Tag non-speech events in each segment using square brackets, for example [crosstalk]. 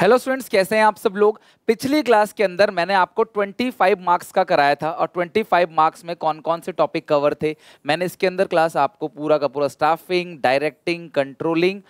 Hello students कैसे हैं आप सब लोग पिछली क्लास के अंदर मैंने आपको 25 मार्क्स का कराया था और 25 मार्क्स में कौन कौन से टॉपिक कवर थे मैंने इसके अंदर क्लास आपको पूरा का पूरा स्टाफिंग डायरेक्टिंग कंट्रोलिंग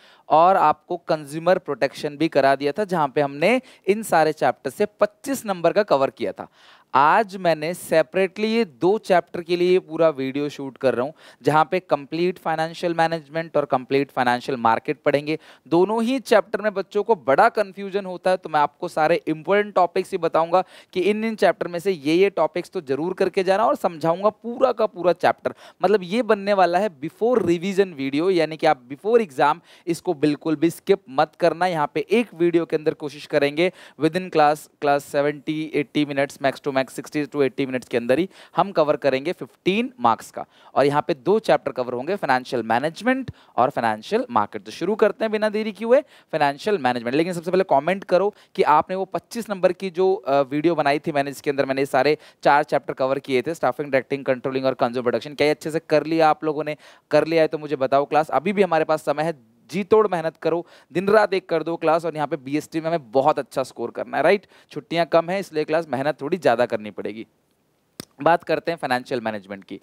और आपको कंज्यूमर प्रोटेक्शन भी करा दिया था जहां पे हमने इन सारे चैप्टर से 25 नंबर का कवर किया था आज मैंने सेपरेटली ये दो चैप्टर के लिए पूरा वीडियो शूट कर रहा हूँ जहाँ पे कंप्लीट फाइनेंशियल मैनेजमेंट और कंप्लीट फाइनेंशियल मार्केट पढ़ेंगे दोनों ही चैप्टर में बच्चों को बड़ा कन्फ्यूजन होता है तो मैं आपको सारे इंपॉर्टेंट टॉपिक्स ही बताऊंगा कि इन इन चैप्टर में से ये ये टॉपिक्स तो जरूर करके जाना और समझाऊंगा पूरा का पूरा चैप्टर मतलब ये बनने वाला है बिफोर रिविजन वीडियो यानी कि आप बिफोर एग्जाम इसको बिल्कुल भी स्किप मत करना यहाँ पे एक वीडियो के अंदर कोशिश करेंगे within class class seventy eighty minutes max to max sixty to eighty minutes के अंदर ही हम कवर करेंगे फिफ्टीन मार्क्स का और यहाँ पे दो चैप्टर कवर होंगे फाइनेंशियल मैनेजमेंट और फाइनेंशियल मार्केट तो शुरू करते हैं बिना देरी किए हुए फाइनेंशियल मैनेजमेंट लेकिन सबसे पहले कॉमेंट करो कि आपने वो पच्चीस नंबर की जो वीडियो बनाई थी मैंने जिसके अंदर मैंने सारे चार चैप्टर कवर किए थे स्टाफिंग डायरेक्टिंग कंट्रोलिंग और कंज्यूम प्रोडक्शन क्या अच्छे से कर लिया आप लोगों ने कर लिया है तो मुझे बताओ क्लास अभी भी हमारे पास समय है जी तोड़ मेहनत करो दिन रात एक कर दो क्लास और यहाँ पे बीएसटी में हमें बहुत अच्छा स्कोर करना है राइट छुट्टियाँ कम है इसलिए क्लास मेहनत थोड़ी ज़्यादा करनी पड़ेगी बात करते हैं फाइनेंशियल मैनेजमेंट की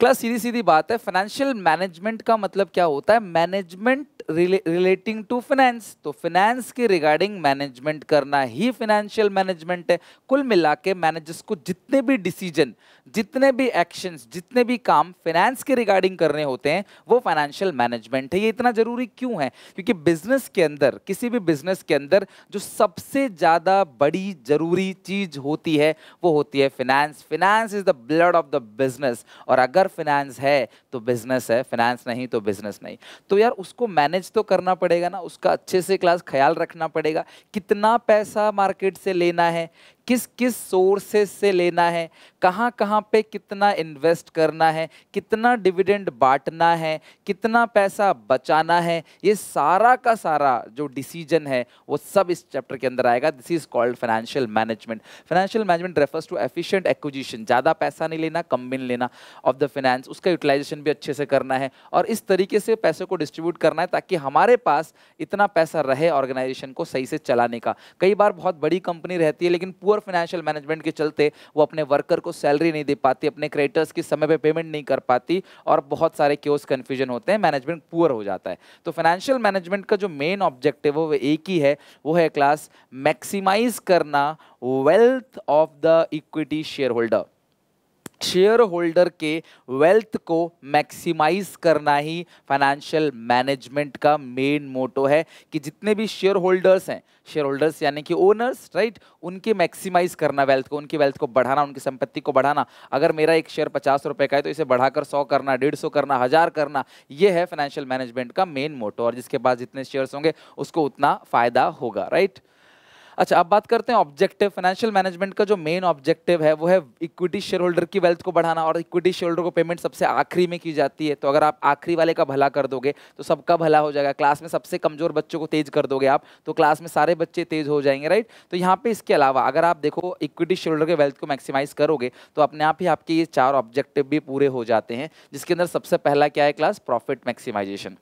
क्लास सीधी सीधी बात है फाइनेंशियल मैनेजमेंट का मतलब क्या होता है मैनेजमेंट रिलेटिंग टू फिनेंस तो फिनेंस की रिगार्डिंग मैनेजमेंट करना ही फिनेंशियल मैनेजमेंट है कुल मिला के मैनेजर्स को जितने भी डिसीजन जितने भी एक्शंस जितने भी काम फिनेंस के रिगार्डिंग करने होते हैं वो फाइनेंशियल मैनेजमेंट है ये इतना ज़रूरी क्यों है क्योंकि बिजनेस के अंदर किसी भी बिजनेस के अंदर जो सबसे ज़्यादा बड़ी ज़रूरी चीज़ होती है वो होती है finance finance is the blood of the business और अगर फिनेंस है तो बिजनेस है फिनेंस नहीं तो बिजनेस नहीं तो यार उसको मैनेज मैनेज तो करना पड़ेगा ना उसका अच्छे से क्लास ख्याल रखना पड़ेगा कितना पैसा मार्केट से लेना है किस किस सोर्सेस से लेना है कहाँ कहाँ पे कितना इन्वेस्ट करना है कितना डिविडेंड बांटना है कितना पैसा बचाना है ये सारा का सारा जो डिसीजन है वो सब इस चैप्टर के अंदर आएगा this is called financial management financial management refers to efficient acquisition ज़्यादा पैसा नहीं लेना कम भी लेना ऑफ द फाइनेंस उसका यूटिलाइजेशन भी अच्छे से करना है और इस तरीके से पैसे को डिस्ट्रीब्यूट करना है ताकि हमारे पास इतना पैसा रहे ऑर्गेनाइजेशन को सही से चलाने का कई बार बहुत बड़ी कंपनी रहती है लेकिन पुअर पुअर फाइनेंशियल मैनेजमेंट के चलते वो अपने वर्कर को सैलरी नहीं दे पाती अपने क्रेडिटर्स की समय पर पे पेमेंट नहीं कर पाती और बहुत सारे क्योस कन्फ्यूजन होते हैं मैनेजमेंट पुअर हो जाता है तो फाइनेंशियल मैनेजमेंट का जो मेन ऑब्जेक्टिव है वो एक ही है वो है क्लास मैक्सिमाइज करना wealth of the equity shareholder shareholder के वेल्थ को मैक्सिमाइज करना ही फाइनेंशियल मैनेजमेंट का मेन मोटो है कि जितने भी शेयर होल्डर्स हैं शेयर होल्डर्स यानी कि ओनर्स राइट उनके मैक्सिमाइज करना वेल्थ को उनकी वेल्थ को बढ़ाना उनकी संपत्ति को बढ़ाना अगर मेरा एक शेयर पचास रुपये का है तो इसे बढ़ाकर सौ करना डेढ़ सौ करना हज़ार करना ये है फाइनेंशियल मैनेजमेंट का मेन मोटो और जिसके पास जितने शेयर्स होंगे उसको उतना फ़ायदा होगा राइट अच्छा अब बात करते हैं ऑब्जेक्टिव फाइनेंशियल मैनेजमेंट का जो मेन ऑब्जेक्टिव है वो है इक्विटी शेयर होल्डर की वेल्थ को बढ़ाना और इक्विटी शेयर होल्डर को पेमेंट सबसे आखिरी में की जाती है तो अगर आप आखिरी वाले का भला कर दोगे तो सबका भला हो जाएगा क्लास में सबसे कमजोर बच्चों को तेज कर दोगे आप तो क्लास में सारे बच्चे तेज हो जाएंगे राइट तो यहाँ पे इसके अलावा अगर आप देखो इक्विटी शेयर होल्डर के वेल्थ को मैक्सिमाइज करोगे तो अपने आप ही आपके ये चार ऑब्जेक्टिव भी पूरे हो जाते हैं जिसके अंदर सबसे पहला क्या है class profit maximization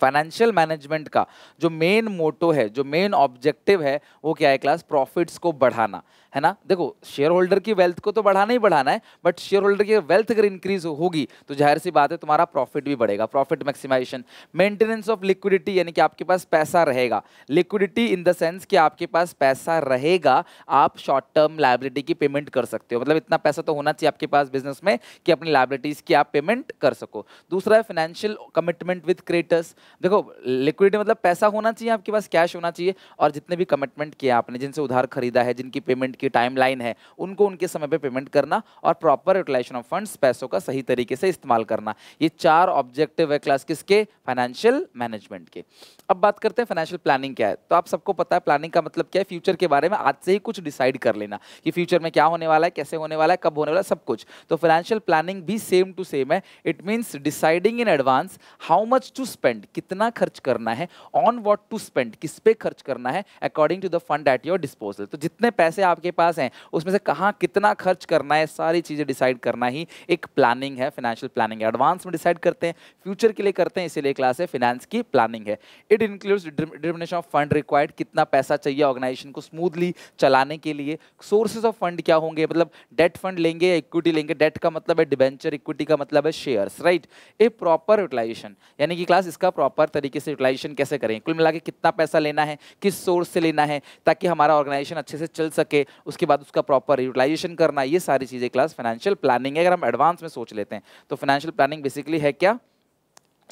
financial management का जो मेन मोटो है जो मेन ऑब्जेक्टिव है वो क्या है क्लास प्रॉफिट्स को बढ़ाना है ना देखो शेयर होल्डर की वेल्थ को तो बढ़ाना ही बढ़ाना है बट शेयर होल्डर की वेल्थ अगर इंक्रीज होगी तो जाहिर सी बात है तुम्हारा प्रॉफिट भी बढ़ेगा profit maximization maintenance of liquidity यानी कि आपके पास पैसा रहेगा लिक्विडिटी इन द सेंस कि आपके पास पैसा रहेगा आप शॉर्ट टर्म लाइबिलिटी की पेमेंट कर सकते हो मतलब इतना पैसा तो होना चाहिए आपके पास बिजनेस में कि अपनी लाइबिलिटीज़ की आप पेमेंट कर सको दूसरा है फाइनेंशियल कमिटमेंट विथ क्रेटर्स देखो लिक्विडिटी मतलब पैसा होना चाहिए आपके पास कैश होना चाहिए और जितने भी कमिटमेंट किए आपने जिनसे उधार खरीदा है जिनकी पेमेंट टाइम टाइमलाइन है उनको उनके समय पे पेमेंट करना और प्रॉपर यूटिलाइजेशन ऑफ फंड्स पैसों का सही तरीके से इस्तेमाल करना ये चार ऑब्जेक्टिव है क्लास किसके फाइनेंशियल मैनेजमेंट के अब बात करते हैं फाइनेंशियल प्लानिंग क्या है तो आप सबको पता है प्लानिंग का मतलब क्या है फ्यूचर के बारे में आज से ही कुछ डिसाइड कर लेना कि फ्यूचर में क्या होने वाला है कैसे होने वाला है कब होने वाला है सब कुछ तो फाइनेंशियल प्लानिंग भी सेम टू सेम है it means deciding in advance how much to spend कितना खर्च करना है ऑन वॉट टू स्पेंड किस पे खर्च करना है according to the fund at your disposal तो जितने पैसे आपके आपके पास हैं उसमें से कहाँ कितना खर्च करना है सारी चीज़ें डिसाइड करना ही एक प्लानिंग है फाइनेंशियल प्लानिंग है एडवांस में डिसाइड करते हैं फ्यूचर के लिए करते हैं इसीलिए क्लास है फिनेंस की प्लानिंग है it includes determination of fund required कितना पैसा चाहिए ऑर्गेनाइजेशन को स्मूथली चलाने के लिए सोर्सेज ऑफ फंड क्या होंगे मतलब डेट फंड लेंगे इक्विटी लेंगे डेट का मतलब है डिवेंचर इक्विटी का मतलब है shares right a proper utilization यानी कि क्लास इसका प्रॉपर तरीके से यूटिलाइजेशन कैसे करें कुल मिला कितना पैसा लेना है किस सोर्स से लेना है ताकि हमारा ऑर्गेनाइजेशन अच्छे से चल सके उसके बाद उसका प्रॉपर यूटिलाइजेशन करना ये सारी चीज़ें क्लास फाइनेंशियल प्लानिंग है अगर हम एडवांस में सोच लेते हैं तो फाइनेंशियल प्लानिंग बेसिकली है क्या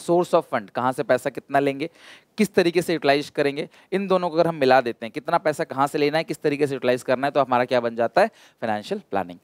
सोर्स ऑफ फंड कहाँ से पैसा कितना लेंगे किस तरीके से यूटिलाइज करेंगे इन दोनों को अगर हम मिला देते हैं कितना पैसा कहाँ से लेना है किस तरीके से यूटिलाइज करना है तो हमारा क्या बन जाता है फाइनेंशियल प्लानिंग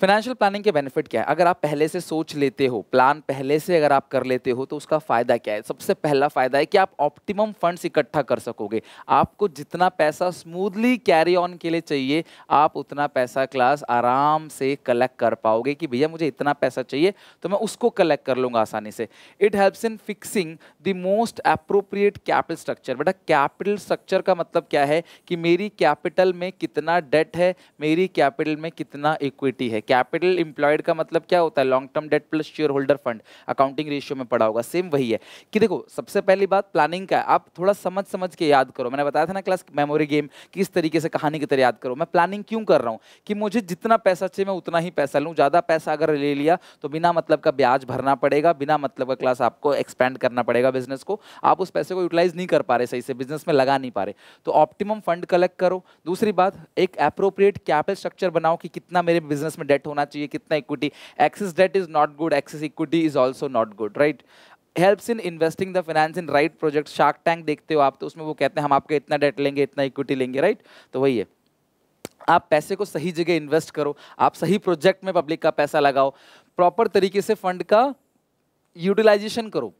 फाइनेंशियल प्लानिंग के बेनिफिट क्या है अगर आप पहले से सोच लेते हो प्लान पहले से अगर आप कर लेते हो तो उसका फ़ायदा क्या है सबसे पहला फ़ायदा है कि आप ऑप्टिमम फंड्स इकट्ठा कर सकोगे आपको जितना पैसा स्मूथली कैरी ऑन के लिए चाहिए आप उतना पैसा क्लास आराम से कलेक्ट कर पाओगे कि भैया मुझे इतना पैसा चाहिए तो मैं उसको कलेक्ट कर लूँगा आसानी से it helps in fixing the most appropriate capital structure बेटा कैपिटल स्ट्रक्चर का मतलब क्या है कि मेरी कैपिटल में कितना डेट है मेरी कैपिटल में कितना इक्विटी है है कैपिटल इंप्लॉयड का मतलब क्या होता है long term debt plus shareholder fund accounting ratio में पड़ा होगा सेम वही है कि देखो सबसे पहली बात प्लानिंग का है आप थोड़ा समझ समझ के याद करो मैंने बताया था ना क्लास मेमोरी गेम किस तरीके से कहानी की तरह याद करो मैं प्लानिंग क्यों कर रहा हूँ कि मुझे जितना पैसा चाहिए मैं उतना ही पैसा लूँ ज़्यादा पैसा अगर ले लिया तो बिना मतलब का ब्याज भरना पड़ेगा बिना मतलब का क्लास आपको एक्सपेंड करना पड़ेगा बिजनेस को आप उस पैसे को यूटिलाइज नहीं कर पा रहे सही से बिजनेस में लगा नहीं पा रहे तो ऑप्टिमम फंड कलेक्ट करो दूसरी बात एक अप्रोप्रिएट कैपिटल स्ट्रक्चर बनाओ कि कितना मेरे बिजनेस में डेट होना चाहिए कितना equity excess debt is not good excess equity is also not good right helps in investing the finance in right project shark tank देखते हो आप तो उसमें वो कहते हैं हम आपके इतना डेट लेंगे इतना इक्विटी लेंगे राइट right? तो वही है आप पैसे को सही जगह इन्वेस्ट करो आप सही प्रोजेक्ट में पब्लिक का पैसा लगाओ प्रॉपर तरीके से फंड का यूटिलाइजेशन करो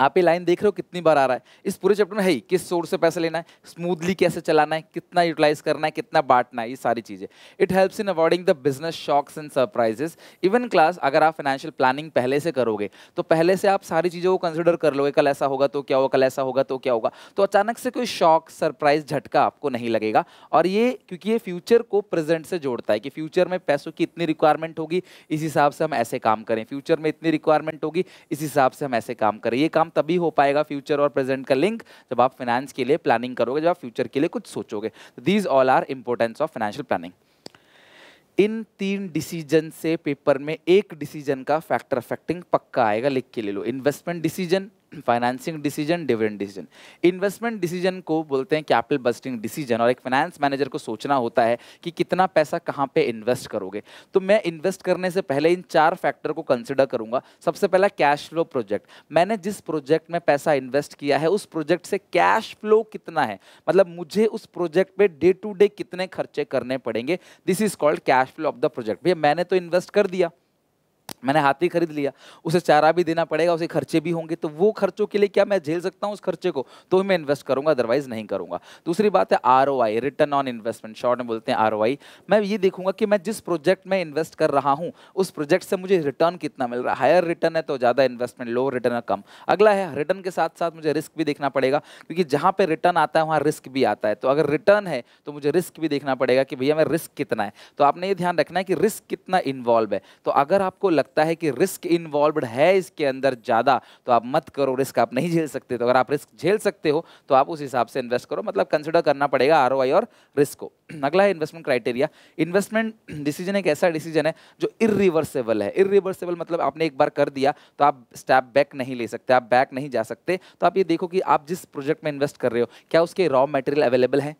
आप ये लाइन देख रहे हो कितनी बार आ रहा है इस पूरे चैप्टर में है ही किस सोर्स से पैसा लेना है स्मूथली कैसे चलाना है कितना यूटिलाइज करना है कितना बांटना है ये सारी चीज़ें it helps in avoiding the business shocks and surprises even class अगर आप फाइनेंशियल प्लानिंग पहले से करोगे तो पहले से आप सारी चीज़ों को कंसिडर कर लोगे कल ऐसा होगा तो क्या होगा कल ऐसा होगा तो क्या होगा तो अचानक से कोई शॉक सरप्राइज झटका आपको नहीं लगेगा और ये क्योंकि ये फ्यूचर को प्रेजेंट से जोड़ता है कि फ्यूचर में पैसों की इतनी रिक्वायरमेंट होगी इस हिसाब से हम ऐसे काम करें फ्यूचर में इतनी रिक्वायरमेंट होगी इस हिसाब से हम ऐसे काम करें ये काम काम तभी हो पाएगा फ्यूचर और प्रेजेंट का लिंक जब आप फाइनेंस के लिए प्लानिंग करोगे जब आप फ्यूचर के लिए कुछ सोचोगे these all are importance of financial planning इन तीन डिसीजन से पेपर में एक डिसीजन का फैक्टर अफेक्टिंग पक्का आएगा लिख के ले लो investment decision financing decision dividend decision investment decision को बोलते हैं कैपिटल बस्टिंग डिसीजन और एक फाइनेंस मैनेजर को सोचना होता है कि कितना पैसा कहाँ पे इन्वेस्ट करोगे तो मैं इन्वेस्ट करने से पहले इन चार फैक्टर को कंसिडर करूंगा सबसे पहला कैश फ्लो प्रोजेक्ट मैंने जिस प्रोजेक्ट में पैसा इन्वेस्ट किया है उस प्रोजेक्ट से कैश फ्लो कितना है मतलब मुझे उस project per day to day कितने खर्चे करने पड़ेंगे this is called cash flow of the project भैया मैंने तो इन्वेस्ट कर दिया मैंने हाथी खरीद लिया उसे चारा भी देना पड़ेगा उसे खर्चे भी होंगे तो वो खर्चों के लिए क्या मैं झेल सकता हूँ उस खर्चे को तो मैं इन्वेस्ट करूंगा अदरवाइज नहीं करूंगा दूसरी बात है R return on investment short में बोलते हैं आर मैं ये देखूंगा कि मैं जिस प्रोजेक्ट में इन्वेस्ट कर रहा हूँ उस प्रोजेक्ट से मुझे रिटर्न कितना मिल रहा है हायर रिटर्न है तो ज़्यादा इन्वेस्टमेंट लो रिटर्न है कम अगला है रिटर्न के साथ साथ मुझे रिस्क भी देखना पड़ेगा क्योंकि जहाँ पर रिटर्न आता है वहाँ रिस्क भी आता है तो अगर रिटर्न है तो मुझे रिस्क भी देखना पड़ेगा कि भैया मैं रिस्क कितना है तो आपने ये ध्यान रखना है कि रिस्क कितना इन्वॉल्व है तो अगर आपको लगता लगता है कि रिस्क इन्वॉल्व है इसके अंदर ज़्यादा तो आप मत करो रिस्क आप नहीं झेल सकते तो अगर आप रिस्क झेल सकते हो तो आप उस हिसाब से इन्वेस्ट करो मतलब कंसिडर करना पड़ेगा आर और रिस्क को [clears throat] अगला है इन्वेस्टमेंट क्राइटेरिया इन्वेस्टमेंट डिसीजन एक ऐसा डिसीजन है जो इरिवर्सेबल है इरिवर्सेबल मतलब आपने एक बार कर दिया तो आप स्टैप बैक नहीं ले सकते आप बैक नहीं जा सकते तो आप ये देखो कि आप जिस प्रोजेक्ट में इन्वेस्ट कर रहे हो क्या उसके रॉ मटेरियल अवेलेबल है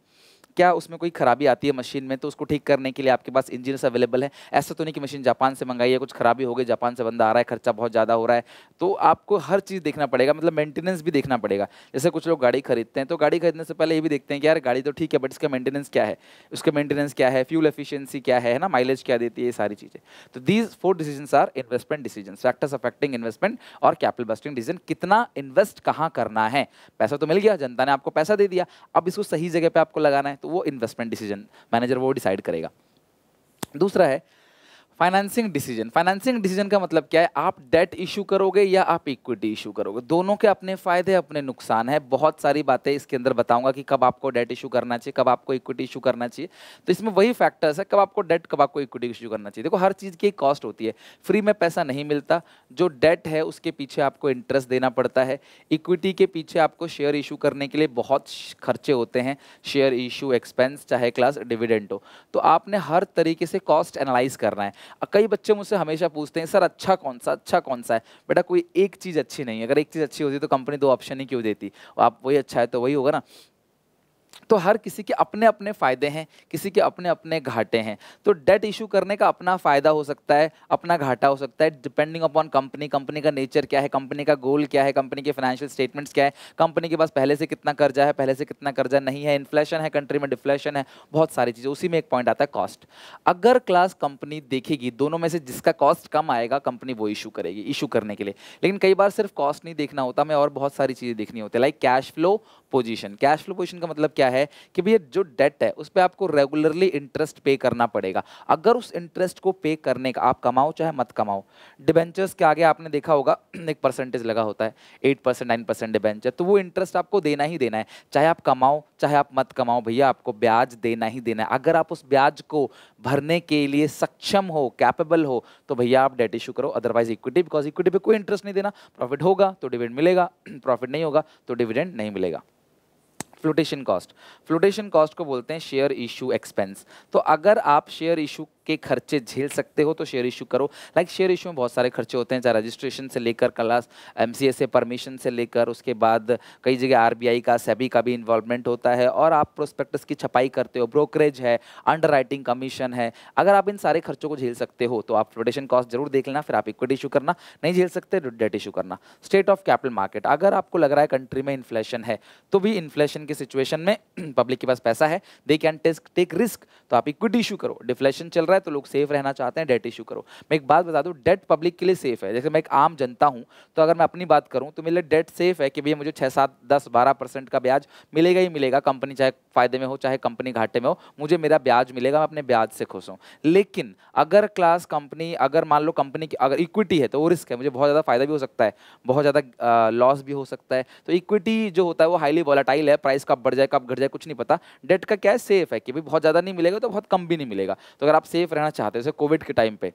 क्या उसमें कोई खराबी आती है मशीन में तो उसको ठीक करने के लिए आपके पास इंजीनियर्स अवेलेबल है ऐसा तो नहीं कि मशीन जापान से मंगाई है कुछ खराबी हो गई जापान से बंदा आ रहा है खर्चा बहुत ज़्यादा हो रहा है तो आपको हर चीज़ देखना पड़ेगा मतलब मेंटेनेंस भी देखना पड़ेगा जैसे कुछ लोग गाड़ी खरीदते हैं तो गाड़ी खरीदने से पहले ये भी देखते हैं कि यार गाड़ी तो ठीक है बट इसका मेंटेनेंस क्या है उसका मेंटेनेंस क्या है फ्यूल एफिशिएंसी क्या है ना माइलेज क्या देती है ये सारी चीज़ें तो these four decision are investment decision factors affecting investment और कैपिटल बस्टिंग डिसीजन कितना इन्वेस्ट कहाँ करना है पैसा तो मिल गया जनता ने आपको पैसा दे दिया अब इसको सही जगह पर आपको लगाना है तो वो इन्वेस्टमेंट डिसीजन मैनेजर वो डिसाइड करेगा दूसरा है फाइनेंसिंग डिसीजन फाइनेंसिंग डिसीजन का मतलब क्या है आप डेट इशू करोगे या आप इक्विटी इशू करोगे दोनों के अपने फायदे अपने नुकसान है बहुत सारी बातें इसके अंदर बताऊंगा कि कब आपको डेट इशू करना चाहिए कब आपको इक्विटी इशू करना चाहिए तो इसमें वही फैक्टर्स है कब आपको डेट कब आपको इक्विटी इशू करना चाहिए देखो हर चीज़ की एक कॉस्ट होती है फ्री में पैसा नहीं मिलता जो डेट है उसके पीछे आपको इंटरेस्ट देना पड़ता है इक्विटी के पीछे आपको शेयर इशू करने के लिए बहुत खर्चे होते हैं शेयर इशू एक्सपेंस चाहे क्लास डिविडेंट हो तो आपने हर तरीके से कॉस्ट एनालाइज करना है कई बच्चे मुझसे हमेशा पूछते हैं सर अच्छा कौन सा अच्छा कौन सा है बेटा कोई एक चीज़ अच्छी नहीं है अगर एक चीज़ अच्छी होती तो कंपनी दो ऑप्शन ही क्यों देती आप वही अच्छा है तो वही होगा ना तो हर किसी के अपने अपने फ़ायदे हैं किसी के अपने अपने घाटे हैं तो डेट इशू करने का अपना फ़ायदा हो सकता है अपना घाटा हो सकता है डिपेंडिंग अपॉन कंपनी कंपनी का नेचर क्या है कंपनी का गोल क्या है कंपनी के फाइनेंशियल स्टेटमेंट्स क्या है कंपनी के पास पहले से कितना कर्जा है पहले से कितना कर्जा नहीं है इन्फ्लेशन है कंट्री में डिफ्लेशन है बहुत सारी चीज़ें उसी में एक पॉइंट आता है कॉस्ट अगर क्लास कंपनी देखेगी दोनों में से जिसका कॉस्ट कम आएगा कंपनी वो इशू करेगी इशू करने के लिए लेकिन कई बार सिर्फ कॉस्ट नहीं देखना होता हमें और बहुत सारी चीज़ें देखनी होती है like cash flow position cash flow position का मतलब क्या क्या है कि भैया जो डेट है उस पर आपको रेगुलरली इंटरेस्ट पे करना पड़ेगा अगर उस इंटरेस्ट को पे करने का आप कमाओ चाहे मत कमाओ डिबेंचर्स के आगे आपने देखा होगा [clears throat] एक परसेंटेज लगा होता है eight percent nine percent debenture तो वो इंटरेस्ट आपको देना ही देना है चाहे आप कमाओ चाहे आप मत कमाओ भैया आपको ब्याज देना ही देना है अगर आप उस ब्याज को भरने के लिए सक्षम हो कैपेबल हो तो भैया आप डेट इशू करो अदरवाइज इक्विटी बिकॉज इक्विटी पे कोई इंटरेस्ट नहीं देना प्रॉफिट होगा तो डिविडेंड मिलेगा प्रॉफिट [clears throat] नहीं होगा तो डिविडेंड नहीं मिलेगा फ्लोटेशन कॉस्ट फ्लोटेशन कॉस्ट को बोलते हैं शेयर इशू एक्सपेंस तो अगर आप शेयर इशू के खर्चे झेल सकते हो तो शेयर इशू करो लाइक शेयर इशू में बहुत सारे खर्चे होते हैं चाहे रजिस्ट्रेशन से लेकर क्लास एम सी से परमिशन से लेकर उसके बाद कई जगह आर का सेबी e का भी इन्वॉल्वमेंट होता है और आप प्रोस्पेक्टस की छपाई करते हो ब्रोकरेज है अंडर राइटिंग कमीशन है अगर आप इन सारे खर्चों को झेल सकते हो तो आप फ्लोटेशन कॉस्ट जरूर देख लेना फिर आप इक्विटी इशू करना नहीं झेल सकते डेट तो इशू करना स्टेट ऑफ कैपिटल मार्केट अगर आपको लग रहा है कंट्री में इन्फ्लेशन है तो भी इन्फ्लेशन की सिचुएशन में पब्लिक [clears throat] के पास पैसा है दे कैन टेक रिस्क तो आप इक्विटी इशू करो डिफ्लेशन चल रहा रहा है तो लोग सेफ रहना चाहते हैं डेट इशू करो मैं एक बात बता दूँ डेट पब्लिक के लिए सेफ है जैसे मैं एक आम जनता हूँ तो अगर मैं अपनी बात करूँ तो मेरे लिए डेट सेफ है कि भैया मुझे छः सात दस बारह परसेंट का ब्याज मिलेगा ही मिलेगा कंपनी चाहे फायदे में हो चाहे कंपनी घाटे में हो मुझे मेरा ब्याज मिलेगा मैं अपने ब्याज से खुश हूँ लेकिन अगर क्लास कंपनी अगर मान लो कंपनी की अगर इक्विटी है तो वो रिस्क है मुझे बहुत ज़्यादा फायदा भी हो सकता है बहुत ज़्यादा लॉस भी हो सकता है तो इक्विटी जो होता है वो हाईली वॉलाटाइल है प्राइस कब बढ़ जाए कब घट जाए कुछ नहीं पता डेट का क्या है सेफ है कि भाई बहुत ज़्यादा नहीं मिलेगा तो बहुत कम भी नहीं मिलेगा तो अगर आप सेफ सेफ रहना चाहते थे कोविड के टाइम पे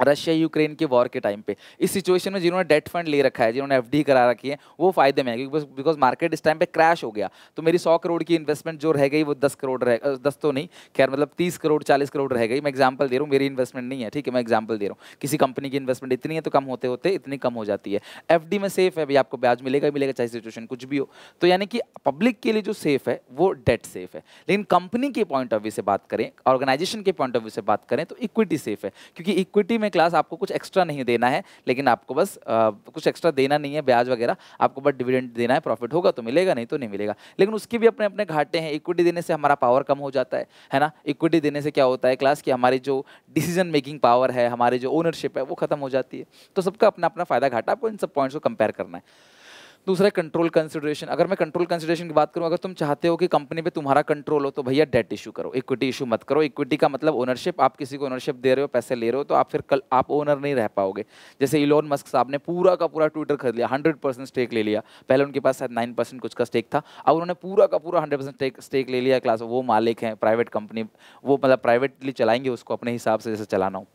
रशिया यूक्रेन के वॉर के टाइम पे इस सिचुएशन में जिन्होंने डेट फंड ले रखा है जिन्होंने एफडी करा रखी है वो फायदे में है क्योंकि बिकॉज मार्केट इस टाइम पे क्रैश हो गया तो मेरी सौ करोड़ की इन्वेस्टमेंट जो रह गई वो दस करोड़ रह दस तो नहीं खैर मतलब तीस करोड़ चालीस करोड़ रह गई मैं एग्जाम्पल दे रहा हूँ मेरी इन्वेस्टमेंट नहीं है ठीक है मैं एग्जाम्पल दे रहा हूँ किसी कंपनी की इन्वेस्टमेंट इतनी है तो कम होते होते इतनी कम हो जाती है एफ में सेफ है अभी आपको ब्याज मिलेगा ही मिलेगा चाहे सिचुएशन कुछ भी हो तो यानी कि पब्लिक के लिए जो सेफ है वो डेट सेफ है लेकिन कंपनी के पॉइंट ऑफ व्यू से बात करें ऑर्गेनाइजेशन के पॉइंट ऑफ व्यू से बात करें तो इक्विटी सेफ है क्योंकि इक्विटी में क्लास आपको कुछ एक्स्ट्रा नहीं देना है लेकिन आपको बस आ, कुछ एक्स्ट्रा देना नहीं है ब्याज वगैरह आपको बस डिविडेंड देना है प्रॉफिट होगा तो मिलेगा नहीं तो नहीं मिलेगा लेकिन उसके भी अपने अपने घाटे हैं इक्विटी देने से हमारा पावर कम हो जाता है है ना इक्विटी देने से क्या होता है क्लास की हमारी जो डिसीजन मेकिंग पावर है हमारी जो ओनरशिप है वो खत्म हो जाती है तो सबका अपना अपना फायदा घाटा आपको इन सब पॉइंट्स को कंपेयर करना है दूसरा कंट्रोल कंसिडरेशन अगर मैं कंट्रोल कंसिडरेशन की बात करूँ अगर तुम चाहते हो कि कंपनी पे तुम्हारा कंट्रोल हो तो भैया डेट इशू करो इक्विटी इशू मत करो इक्विटी का मतलब ओनरशिप आप किसी को ओनरशिप दे रहे हो पैसे ले रहे हो तो आप फिर कल आप ओनर नहीं रह पाओगे जैसे इलोन मस्क साहब ने पूरा का पूरा ट्विटर खरीद लिया हंड्रेड स्टेक ले लिया पहले उनके पास शायद नाइन कुछ का स्टेक था अब उन्होंने पूरा का पूरा हंड्रेड परसेंट स्टेक ले लिया क्लास वो मालिक हैं प्राइवेट कंपनी वो मतलब प्राइवेटली चलाएंगे उसको अपने हिसाब से जैसे चलाना हो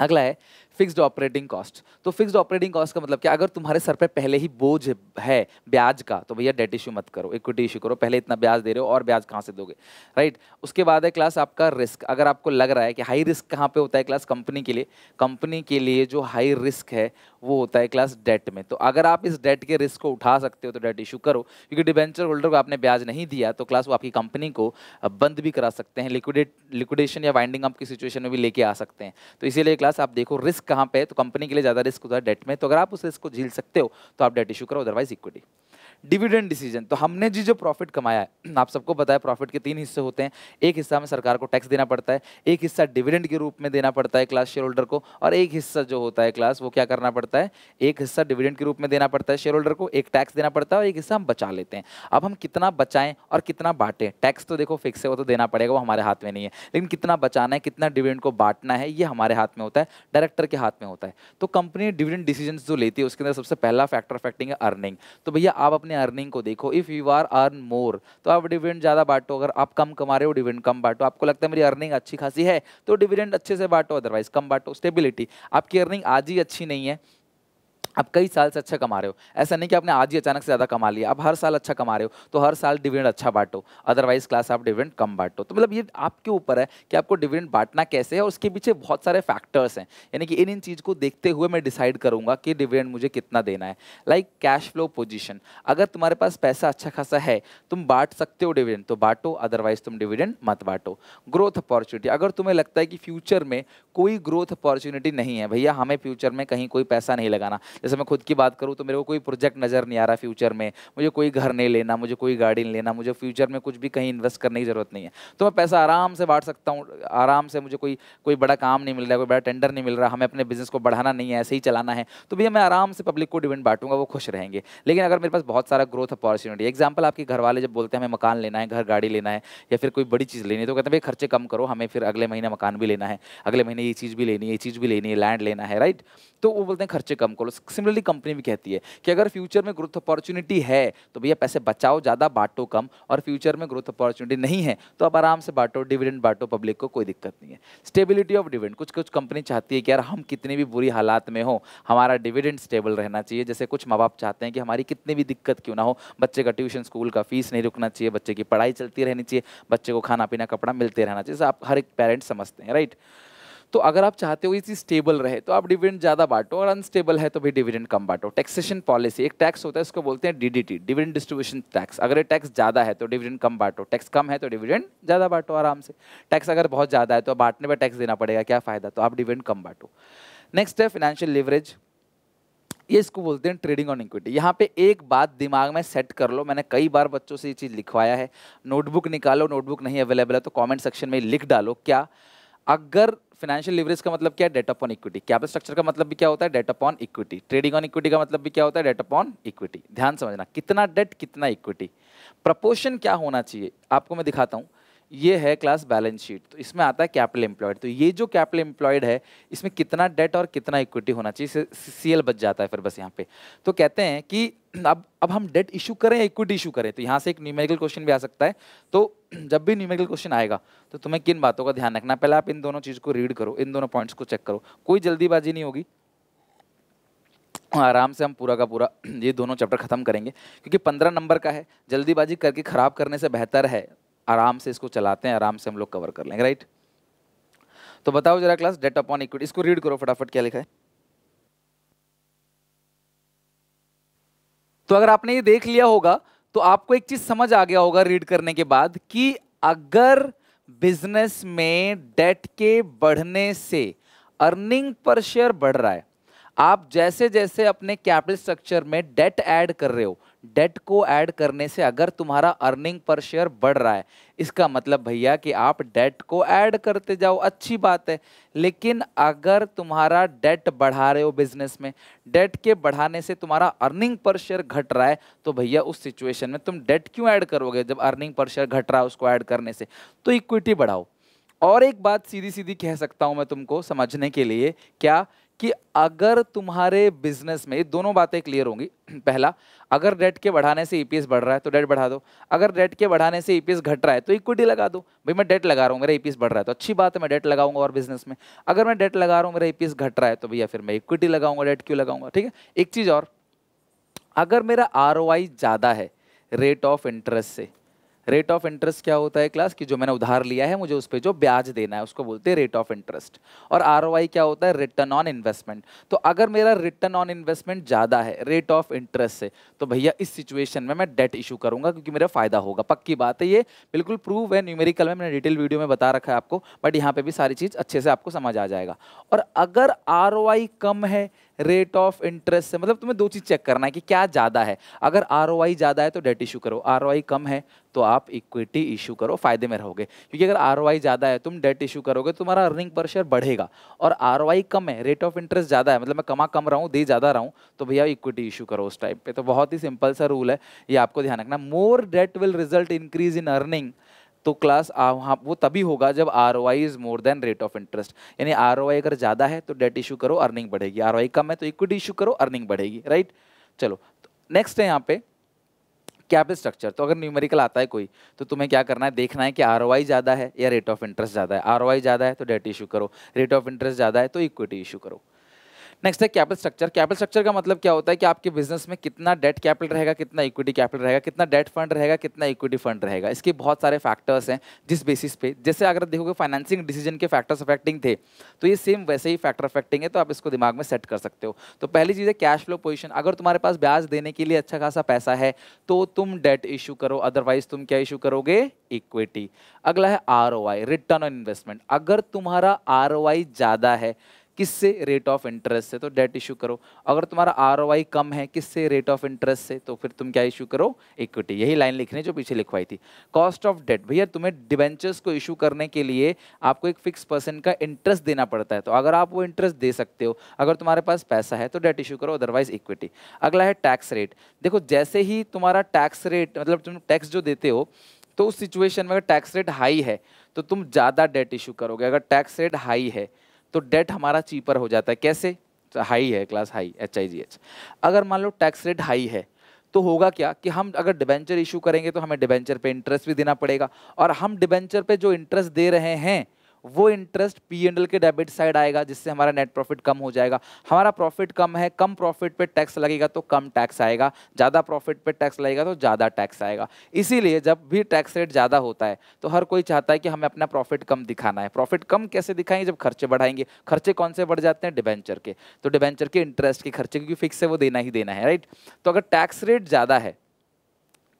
अगला है फिक्स्ड ऑपरेटिंग कॉस्ट तो फिक्स्ड ऑपरेटिंग कॉस्ट का मतलब क्या अगर तुम्हारे सर पे पहले ही बोझ है ब्याज का तो भैया डेट इशू मत करो इक्विटी इशू करो पहले इतना ब्याज दे रहे हो और ब्याज कहाँ से दोगे राइट उसके बाद है क्लास आपका रिस्क अगर आपको लग रहा है कि हाई रिस्क कहाँ पे होता है क्लास कंपनी के लिए कंपनी के लिए जो हाई रिस्क है वो होता है क्लास डेट में तो अगर आप इस डेट के रिस्क को उठा सकते हो तो डेट इशू करो क्योंकि डिबेंचर होल्डर को आपने ब्याज नहीं दिया तो क्लास वो आपकी कंपनी को बंद भी करा सकते हैं लिक्विडेट लिक्विडेशन या वाइंडिंग अप की सिचुएशन में भी लेके आ सकते हैं तो इसीलिए क्लास आप देखो रिस्क रिस्क कहाँ पे है तो कंपनी के लिए ज़्यादा रिस्क होता है डेट में तो अगर आप उस रिस्क को झील सकते हो तो आप डेट इशू करो अदरवाइज इक्विटी डिविडेंड डिसीजन तो हमने जी जो प्रॉफिट कमाया है [clears throat] आप सबको बताया प्रॉफिट के तीन हिस्से होते हैं एक हिस्सा में सरकार को टैक्स देना पड़ता है एक हिस्सा डिविडेंड के रूप में देना पड़ता है क्लास शेयर होल्डर को और एक हिस्सा जो होता है क्लास वो क्या करना पड़ता है एक हिस्सा डिविडेंड के रूप में देना पड़ता है शेयर होल्डर को एक टैक्स देना पड़ता है और एक हिस्सा हम बचा लेते हैं अब हम कितना बचाएं और कितना बांटें टैक्स तो देखो फिक्स है वो तो देना पड़ेगा वो हमारे हाथ में नहीं है लेकिन कितना बचाना है कितना डिविडेंड को बांटना है ये हमारे हाथ में होता है डायरेक्टर के हाथ में होता है तो कंपनी डिविडेंड डिसीजन जो लेती है उसके अंदर सबसे पहला फैक्टर फैक्टिंग है अर्निंग तो भैया आप अपने अपने अर्निंग को देखो if you are earn more तो आप डिविडेंड ज़्यादा बांटो अगर आप कम कमा रहे हो डिविडेंड कम बांटो आपको लगता है मेरी अर्निंग अच्छी खासी है तो डिविडेंड अच्छे से बांटो अदरवाइज कम बांटो स्टेबिलिटी आपकी अर्निंग आज ही अच्छी नहीं है आप कई साल से अच्छा कमा रहे हो ऐसा नहीं कि आपने आज ही अचानक से ज़्यादा कमा लिया आप हर साल अच्छा कमा रहे हो तो हर साल डिविडेंड अच्छा बांटो अदरवाइज क्लास आप डिविडेंड कम बांटो तो मतलब ये आपके ऊपर है कि आपको डिविडेंड बांटना कैसे है और उसके पीछे बहुत सारे फैक्टर्स हैं यानी कि इन इन चीज़ को देखते हुए मैं डिसाइड करूंगा कि डिविडेंड मुझे कितना देना है लाइक कैश फ्लो पोजिशन अगर तुम्हारे पास पैसा अच्छा खासा है तुम बांट सकते हो डिविडेंड तो बांटो अदरवाइज तुम डिविडेंड मत बांटो ग्रोथ अपॉर्चुनिटी अगर तुम्हें लगता है कि फ्यूचर में कोई ग्रोथ अपॉर्चुनिटी नहीं है भैया हमें फ्यूचर में कहीं कोई पैसा नहीं लगाना जैसे मैं खुद की बात करूँ तो मेरे को कोई प्रोजेक्ट नज़र नहीं आ रहा फ्यूचर में मुझे कोई घर नहीं लेना मुझे कोई गाड़ी नहीं लेना मुझे फ्यूचर में कुछ भी कहीं इन्वेस्ट करने की ज़रूरत नहीं है तो मैं पैसा आराम से बांट सकता हूँ आराम से मुझे कोई कोई बड़ा काम नहीं मिल रहा है कोई बड़ा टेंडर नहीं मिल रहा हमें अपने बिजनेस को बढ़ाना नहीं है ऐसे ही चलाना है तो भैया मैं आराम से पब्लिक को डिविड बांटूंगा वो खुश रहेंगे लेकिन अगर मेरे पास बहुत सारा ग्रोथ अपॉर्चुनिटी एग्जाम्पल आपके घर वाले जब बोलते हैं हमें मकान लेना है घर गाड़ी लेना है या फिर कोई बड़ी चीज़ लेनी है तो कहते हैं भाई खर्चे कम करो हमें फिर अगले महीने मकान भी लेना है अगले महीने ये चीज़ भी लेनी है ये चीज़ भी लेनी है लैंड लेना है राइट तो वो बोलते हैं खर्चे कम करो सिमिलरली कंपनी भी कहती है कि अगर फ्यूचर में ग्रोथ अपॉर्चुनिटी है तो भैया पैसे बचाओ ज़्यादा बांटो कम और फ्यूचर में ग्रोथ अपॉर्चुनिटी नहीं है तो अब आराम से बांटो डिविडेंड बांटो पब्लिक को कोई दिक्कत नहीं है स्टेबिलिटी ऑफ डिविडेंड कुछ कुछ कंपनी चाहती है कि यार हम कितनी भी बुरी हालात में हो हमारा डिविडेंड स्टेबल रहना चाहिए जैसे कुछ माँ बाप चाहते हैं कि हमारी कितनी भी दिक्कत क्यों ना हो बच्चे का ट्यूशन स्कूल का फीस नहीं रुकना चाहिए बच्चे की पढ़ाई चलती रहनी चाहिए बच्चे को खाना पीना कपड़ा मिलते रहना चाहिए आप हर एक पेरेंट्स समझते हैं राइट right? तो अगर आप चाहते हो ये चीज़ स्टेबल रहे तो आप डिविडेंड ज़्यादा बांटो और अनस्टेबल है तो भी डिविडेंड कम बांटो टैक्सेशन पॉलिसी एक टैक्स होता है उसको बोलते हैं डीडीटी डिविडेंड डिस्ट्रीब्यूशन टैक्स अगर ये टैक्स ज़्यादा है तो डिविडेंड कम बांटो टैक्स कम है तो डिविडेंड ज़्यादा बांटो आराम से टैक्स अगर बहुत ज़्यादा है तो बांटने पर टैक्स देना पड़ेगा क्या फ़ायदा तो आप डिविडेंड कम बांटो नेक्स्ट है फाइनेंशियल लिवरेज ये इसको बोलते हैं ट्रेडिंग ऑन इक्विटी यहाँ पे एक बात दिमाग में सेट कर लो मैंने कई बार बच्चों से ये चीज़ लिखवाया है नोटबुक निकालो नोटबुक नहीं अवेलेबल है तो कमेंट सेक्शन में लिख डालो क्या अगर फाइनेंशियल लिवरेज का मतलब क्या है debt upon equity capital structure का मतलब भी क्या होता है debt upon equity trading on equity का मतलब भी क्या होता है डेट अपॉन इक्विटी ध्यान समझना कितना डेट कितना इक्विटी प्रपोर्शन क्या होना चाहिए आपको मैं दिखाता हूँ ये है क्लास बैलेंस शीट तो इसमें आता है कैपिटल एम्प्लॉयड तो ये जो कैपिटल एम्प्लॉयड है इसमें कितना डेट और कितना इक्विटी होना चाहिए सी बच जाता है फिर बस यहाँ पे तो कहते हैं कि अब अब हम डेट इशू करें इक्विटी इशू करें तो यहाँ से एक न्यूमेरिकल क्वेश्चन भी आ सकता है तो [clears throat] जब भी न्यूमेरिकल क्वेश्चन आएगा तो तुम्हें किन बातों का ध्यान रखना पहले आप इन दोनों चीज़ को रीड करो इन दोनों पॉइंट्स को चेक करो कोई जल्दीबाजी नहीं होगी आराम से हम पूरा का पूरा [clears throat] ये दोनों चैप्टर ख़त्म करेंगे क्योंकि पंद्रह नंबर का है जल्दीबाजी करके ख़राब करने से बेहतर है आराम से इसको चलाते हैं आराम से हम लोग कवर कर लेंगे राइट तो बताओ जरा क्लास डेट अपॉन इक्विटी इसको रीड करो फटाफट क्या लिखा है तो अगर आपने ये देख लिया होगा तो आपको एक चीज समझ आ गया होगा रीड करने के बाद कि अगर बिजनेस में डेट के बढ़ने से अर्निंग पर शेयर बढ़ रहा है आप जैसे जैसे अपने कैपिटल स्ट्रक्चर में डेट ऐड कर रहे हो डेट को ऐड करने से अगर तुम्हारा अर्निंग पर शेयर बढ़ रहा है इसका मतलब भैया कि आप डेट को ऐड करते जाओ अच्छी बात है लेकिन अगर तुम्हारा डेट बढ़ा रहे हो बिजनेस में डेट के बढ़ाने से तुम्हारा अर्निंग पर शेयर घट रहा है तो भैया उस सिचुएशन में तुम डेट क्यों ऐड करोगे जब अर्निंग पर शेयर घट रहा है उसको ऐड करने से तो इक्विटी बढ़ाओ और एक बात सीधी सीधी कह सकता हूँ मैं तुमको समझने के लिए क्या कि अगर तुम्हारे बिजनेस में ये दोनों बातें क्लियर होंगी [clears throat] पहला अगर डेट के बढ़ाने से ईपीएस e बढ़ रहा है तो डेट बढ़ा दो अगर डेट के बढ़ाने से ईपीएस e घट रहा है तो इक्विटी लगा दो भाई मैं डेट लगा रहा हूँ मेरा ईपीएस e बढ़ रहा है तो अच्छी बात है मैं डेट लगाऊंगा और बिजनेस में अगर मैं डेट लगा रहा हूँ मेरा ईपीएस घट रहा है तो भैया फिर मैं इक्विटी लगाऊंगा डेट क्यों लगाऊंगा ठीक है एक चीज़ और अगर मेरा आर ज़्यादा है रेट ऑफ इंटरेस्ट से रेट ऑफ इंटरेस्ट क्या होता है क्लास कि जो मैंने उधार लिया है मुझे उस पर जो ब्याज देना है उसको बोलते हैं रेट ऑफ इंटरेस्ट और आर क्या होता है रिटर्न ऑन इन्वेस्टमेंट तो अगर मेरा रिटर्न ऑन इन्वेस्टमेंट ज़्यादा है रेट ऑफ इंटरेस्ट से तो भैया इस सिचुएशन में मैं डेट इशू करूंगा क्योंकि मेरा फायदा होगा पक्की बात है ये बिल्कुल प्रूव है न्यूमेरिकल में मैंने डिटेल वीडियो में बता रखा है आपको बट यहाँ पर भी सारी चीज़ अच्छे से आपको समझ आ जाएगा और अगर आर कम है रेट ऑफ इंटरेस्ट से मतलब तुम्हें दो चीज़ चेक करना है कि क्या ज़्यादा है अगर आर ज़्यादा है तो डेट इशू करो आर कम है तो आप इक्विटी इशू करो फायदे में रहोगे क्योंकि अगर आर ज़्यादा है तुम डेट इशू करोगे तुम्हारा अर्निंग पर शेयर बढ़ेगा और आर कम है रेट ऑफ इंटरेस्ट ज़्यादा है मतलब मैं कमा कम रहा हूँ दे ज़्यादा रहा हूँ तो भैया इक्विटी इशू करो उस टाइप पे तो बहुत ही सिंपल सा रूल है ये आपको ध्यान रखना more debt will result increase in earning तो क्लास वहाँ वो तभी होगा जब R O is more than rate of interest यानी आर ओ अगर ज़्यादा है तो डेट इशू करो अर्निंग बढ़ेगी आर वाई कम है तो इक्विटी इशू करो अर्निंग बढ़ेगी राइट चलो नेक्स्ट है यहाँ पे कैपिटल स्ट्रक्चर तो अगर न्यूमेरिकल आता है कोई तो तुम्हें क्या करना है देखना है कि आर ज़्यादा है या रेट ऑफ इंटरेस्ट ज़्यादा है आर ज़्यादा है तो डेट इशू करो रेट ऑफ इंटरेस्ट ज़्यादा है तो इक्विटी इशू करो नेक्स्ट है कैपिटल स्ट्रक्चर कैपिटल स्ट्रक्चर का मतलब क्या होता है कि आपके बिजनेस में कितना डेट कैपिटल रहेगा कितना इक्विटी कैपिटल रहेगा कितना डेट फंड रहेगा कितना इक्विटी फंड रहेगा इसके बहुत सारे फैक्टर्स हैं जिस बेसिस पे जैसे अगर देखोगे फाइनेंसिंग डिसीजन के फैक्टर्स अफेक्टिंग थे तो ये सेम वैसे ही फैक्टर अफेक्टिंग है तो आप इसको दिमाग में सेट कर सकते हो तो पहली चीज़ है कैश फ्लो पोजिशन अगर तुम्हारे पास ब्याज देने के लिए अच्छा खासा पैसा है तो तुम डेट इशू करो अदरवाइज तुम क्या इशू करोगे इक्विटी अगला है आर रिटर्न ऑन इन्वेस्टमेंट अगर तुम्हारा आर ज़्यादा है किससे रेट ऑफ इंटरेस्ट से तो डेट इशू करो अगर तुम्हारा आर कम है किससे रेट ऑफ इंटरेस्ट से तो फिर तुम क्या इशू करो इक्विटी यही लाइन लिखने जो पीछे लिखवाई थी कॉस्ट ऑफ डेट भैया तुम्हें डिवेंचर्स को इशू करने के लिए आपको एक फिक्स परसेंट का इंटरेस्ट देना पड़ता है तो अगर आप वो इंटरेस्ट दे सकते हो अगर तुम्हारे पास पैसा है तो डेट इशू करो अदरवाइज इक्विटी अगला है टैक्स रेट देखो जैसे ही तुम्हारा टैक्स रेट मतलब तुम टैक्स जो देते हो तो उस सिचुएशन में अगर टैक्स रेट हाई है तो तुम ज़्यादा डेट इशू करोगे अगर टैक्स रेट हाई है तो डेट हमारा चीपर हो जाता है कैसे हाई तो है class high H I G H अगर मान लो टैक्स रेट हाई है तो होगा क्या कि हम अगर डिबेंचर इशू करेंगे तो हमें डिबेंचर पे इंटरेस्ट भी देना पड़ेगा और हम डिबेंचर पे जो इंटरेस्ट दे रहे हैं वो इंटरेस्ट पी एंड एल के डेबिट साइड आएगा जिससे हमारा नेट प्रॉफिट कम हो जाएगा हमारा प्रॉफिट कम है कम प्रॉफिट पे टैक्स लगेगा तो कम टैक्स आएगा ज़्यादा प्रॉफिट पे टैक्स लगेगा तो ज़्यादा टैक्स आएगा इसीलिए जब भी टैक्स रेट ज़्यादा होता है तो हर कोई चाहता है कि हमें अपना प्रॉफिट कम दिखाना है प्रॉफिट कम कैसे दिखाएंगे जब खर्चे बढ़ाएंगे खर्चे कौन से बढ़ जाते हैं डिवेंचर के तो डिबेंचर के इंटरेस्ट के खर्चे क्योंकि फिक्स है वो देना ही देना है राइट तो अगर टैक्स रेट ज़्यादा है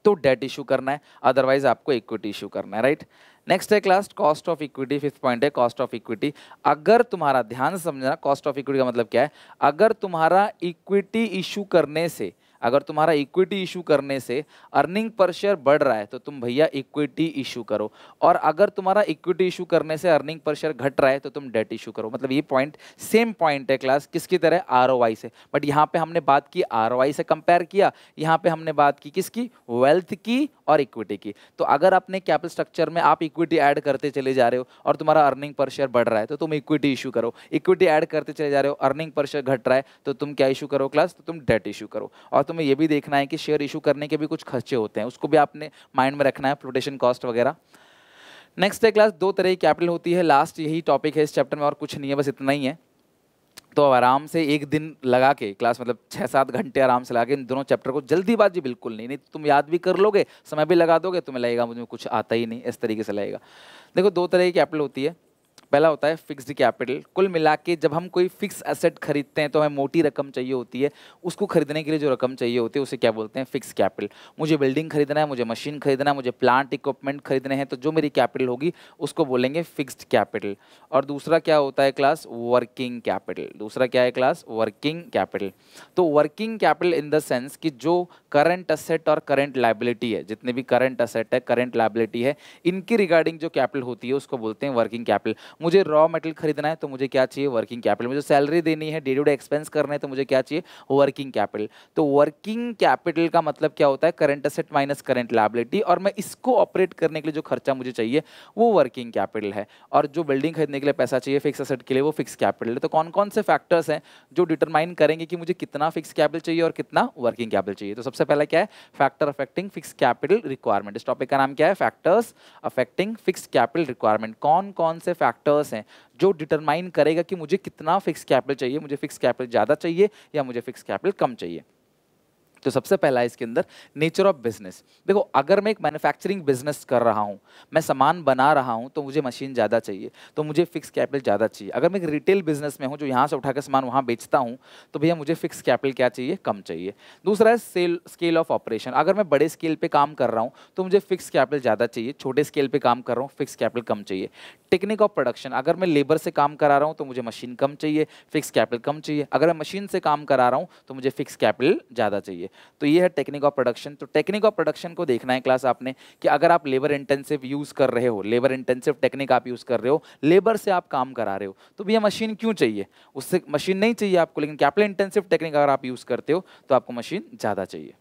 तो डेट इशू करना है अदरवाइज आपको इक्विटी इशू करना है राइट नेक्स्ट है class cost of equity fifth point है कॉस्ट ऑफ इक्विटी अगर तुम्हारा ध्यान समझना कॉस्ट ऑफ इक्विटी का मतलब क्या है अगर तुम्हारा इक्विटी इशू करने से अगर तुम्हारा इक्विटी इशू करने से अर्निंग पर शेयर बढ़ रहा है तो तुम भैया इक्विटी इशू करो और अगर तुम्हारा इक्विटी इशू करने से अर्निंग पर शेयर घट रहा है तो तुम डेट इशू करो मतलब ये पॉइंट सेम पॉइंट है क्लास किसकी तरह आर से बट यहाँ पे हमने बात की आर से कंपेयर किया यहाँ पे हमने बात की किसकी वेल्थ की और इक्विटी की तो अगर अपने कैपिटल स्ट्रक्चर में आप इक्विटी ऐड करते चले जा रहे हो और तुम्हारा अर्निंग पर शेयर बढ़ रहा है तो तुम इक्विटी इशू करो इक्विटी ऐड करते चले जा रहे हो अर्निंग पर शेयर घट रहा है तो तुम क्या इशू करो क्लास तो तुम डेट इशू करो और तुम्हें ये भी देखना है कि शेयर इशू करने के भी कुछ खर्चे होते हैं उसको भी आपने माइंड में रखना है फ्लोटेशन कॉस्ट वगैरह नेक्स्ट है क्लास दो तरह की कैपिटल होती है लास्ट यही टॉपिक है इस चैप्टर में और कुछ नहीं है बस इतना ही है तो आराम से एक दिन लगा के क्लास मतलब छः सात घंटे आराम से लगा के इन दोनों चैप्टर को जल्दीबाजी बिल्कुल नहीं नहीं तो तुम याद भी कर लोगे समय भी लगा दोगे तुम्हें लगेगा मुझे कुछ आता ही नहीं इस तरीके से लगेगा देखो दो तरह की कैपिटल होती है पहला होता है फिक्स्ड कैपिटल कुल मिला के जब हम कोई फिक्स एसेट खरीदते हैं तो हमें मोटी रकम चाहिए होती है उसको खरीदने के लिए जो रकम चाहिए होती है उसे क्या बोलते हैं फिक्स कैपिटल मुझे बिल्डिंग खरीदना है मुझे मशीन खरीदना है मुझे प्लांट इक्विपमेंट खरीदने हैं तो जो मेरी कैपिटल होगी उसको बोलेंगे फिक्स्ड कैपिटल और दूसरा क्या होता है क्लास वर्किंग कैपिटल दूसरा क्या है क्लास वर्किंग कैपिटल तो working capital in the sense कि जो करंट असेट और करंट लाइबिलिटी है जितने भी करंट असेट है करंट लाइबिलिटी है इनकी रिगार्डिंग जो कैपिटल होती है उसको बोलते हैं वर्किंग कैपिटल मुझे रॉ मटेरियल खरीदना है तो मुझे क्या चाहिए वर्किंग कैपिटल मुझे सैलरी देनी है डे टू डे एक्सपेंस करना है तो मुझे क्या चाहिए वर्किंग कैपिटल तो वर्किंग कैपिटल का मतलब क्या होता है current asset minus current liability और मैं इसको ऑपरेट करने के लिए जो खर्चा मुझे चाहिए वो वर्किंग कैपिटल है और जो बिल्डिंग खरीदने के लिए पैसा चाहिए फिक्स असेट के लिए वो फिक्स कैपिटल है तो कौन कौन से फैक्टर्स हैं जो डिटरमाइन करेंगे कि मुझे कितना फिक्स कैपिटल चाहिए और कितना वर्किंग कैपिटल चाहिए तो सबसे पहले क्या है factor affecting fix capital requirement इस टॉपिक का नाम क्या है factors affecting fix capital requirement कौन कौन से फैक्टर फैक्टर्स हैं जो डिटरमाइन करेगा कि मुझे कितना फिक्स कैपिटल चाहिए मुझे फिक्स कैपिटल ज़्यादा चाहिए या मुझे फिक्स कैपिटल कम चाहिए तो सबसे पहला है इसके अंदर नेचर ऑफ बिजनेस देखो अगर मैं एक मैन्युफैक्चरिंग बिजनेस कर रहा हूँ मैं सामान बना रहा हूँ तो मुझे मशीन ज़्यादा चाहिए तो मुझे फिक्स कैपिटल ज़्यादा चाहिए अगर मैं एक रिटेल बिजनेस में हूँ जो यहाँ से उठाकर सामान वहाँ बेचता हूँ तो भैया मुझे फिक्स कैपिटल क्या चाहिए कम चाहिए दूसरा है सेल स्केल ऑफ ऑपरेशन अगर मैं बड़े स्केल पर काम कर रहा हूँ तो मुझे फिक्स कैपिटल ज़्यादा चाहिए छोटे स्केल पर काम कर रहा हूँ फिक्स कैपिटल कम चाहिए टेक्निक ऑफ प्रोडक्शन अगर मैं लेबर से काम करा रहा हूँ तो मुझे मशीन कम चाहिए फिक्स कैपिटल कम चाहिए अगर मैं मशीन से काम करा रहा हूँ तो मुझे फिक्स कैपिटल ज़्यादा चाहिए तो ये है टेक्निक ऑफ प्रोडक्शन तो टेक्निक ऑफ प्रोडक्शन को देखना है क्लास आपने कि अगर आप लेबर इंटेंसिव यूज़ कर रहे हो लेबर इंटेंसिव टेक्निक आप यूज़ कर रहे हो लेबर से आप काम करा रहे हो तो भैया मशीन क्यों चाहिए उससे मशीन नहीं चाहिए आपको लेकिन कैपिटल इंटेंसिव टेक्निक अगर आप यूज़ करते हो तो आपको मशीन ज़्यादा चाहिए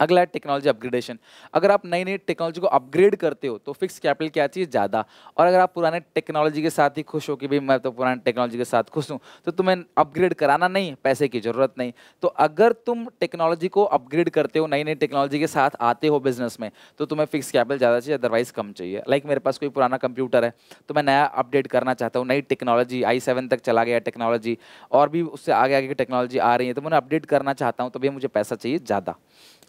अगला है टेक्नोलॉजी अपग्रेडेशन अगर आप नई नई टेक्नोलॉजी को अपग्रेड करते हो तो फिक्स कैपिटल क्या चाहिए ज़्यादा और अगर आप पुराने टेक्नोलॉजी के साथ ही खुश हो कि भाई मैं तो पुराने टेक्नोलॉजी के साथ खुश हूँ तो तुम्हें अपग्रेड कराना नहीं पैसे की ज़रूरत नहीं तो अगर तुम टेक्नोलॉजी को अपग्रेड करते हो नई नई टेक्नोलॉजी के साथ आते हो बिजनेस में तो तुम्हें फिक्स कैपिटल ज़्यादा चाहिए अदरवाइज़ कम चाहिए लाइक मेरे पास कोई पुराना कंप्यूटर है तो मैं नया अपडेट करना चाहता हूँ नई टेक्नोलॉजी आई सेवन तक चला गया टेक्नोलॉजी और भी उससे आगे आगे की टेक्नोलॉजी आ रही है तो मैं अपडेट करना चाहता हूँ तो भैया मुझे पैसा चाहिए ज़्यादा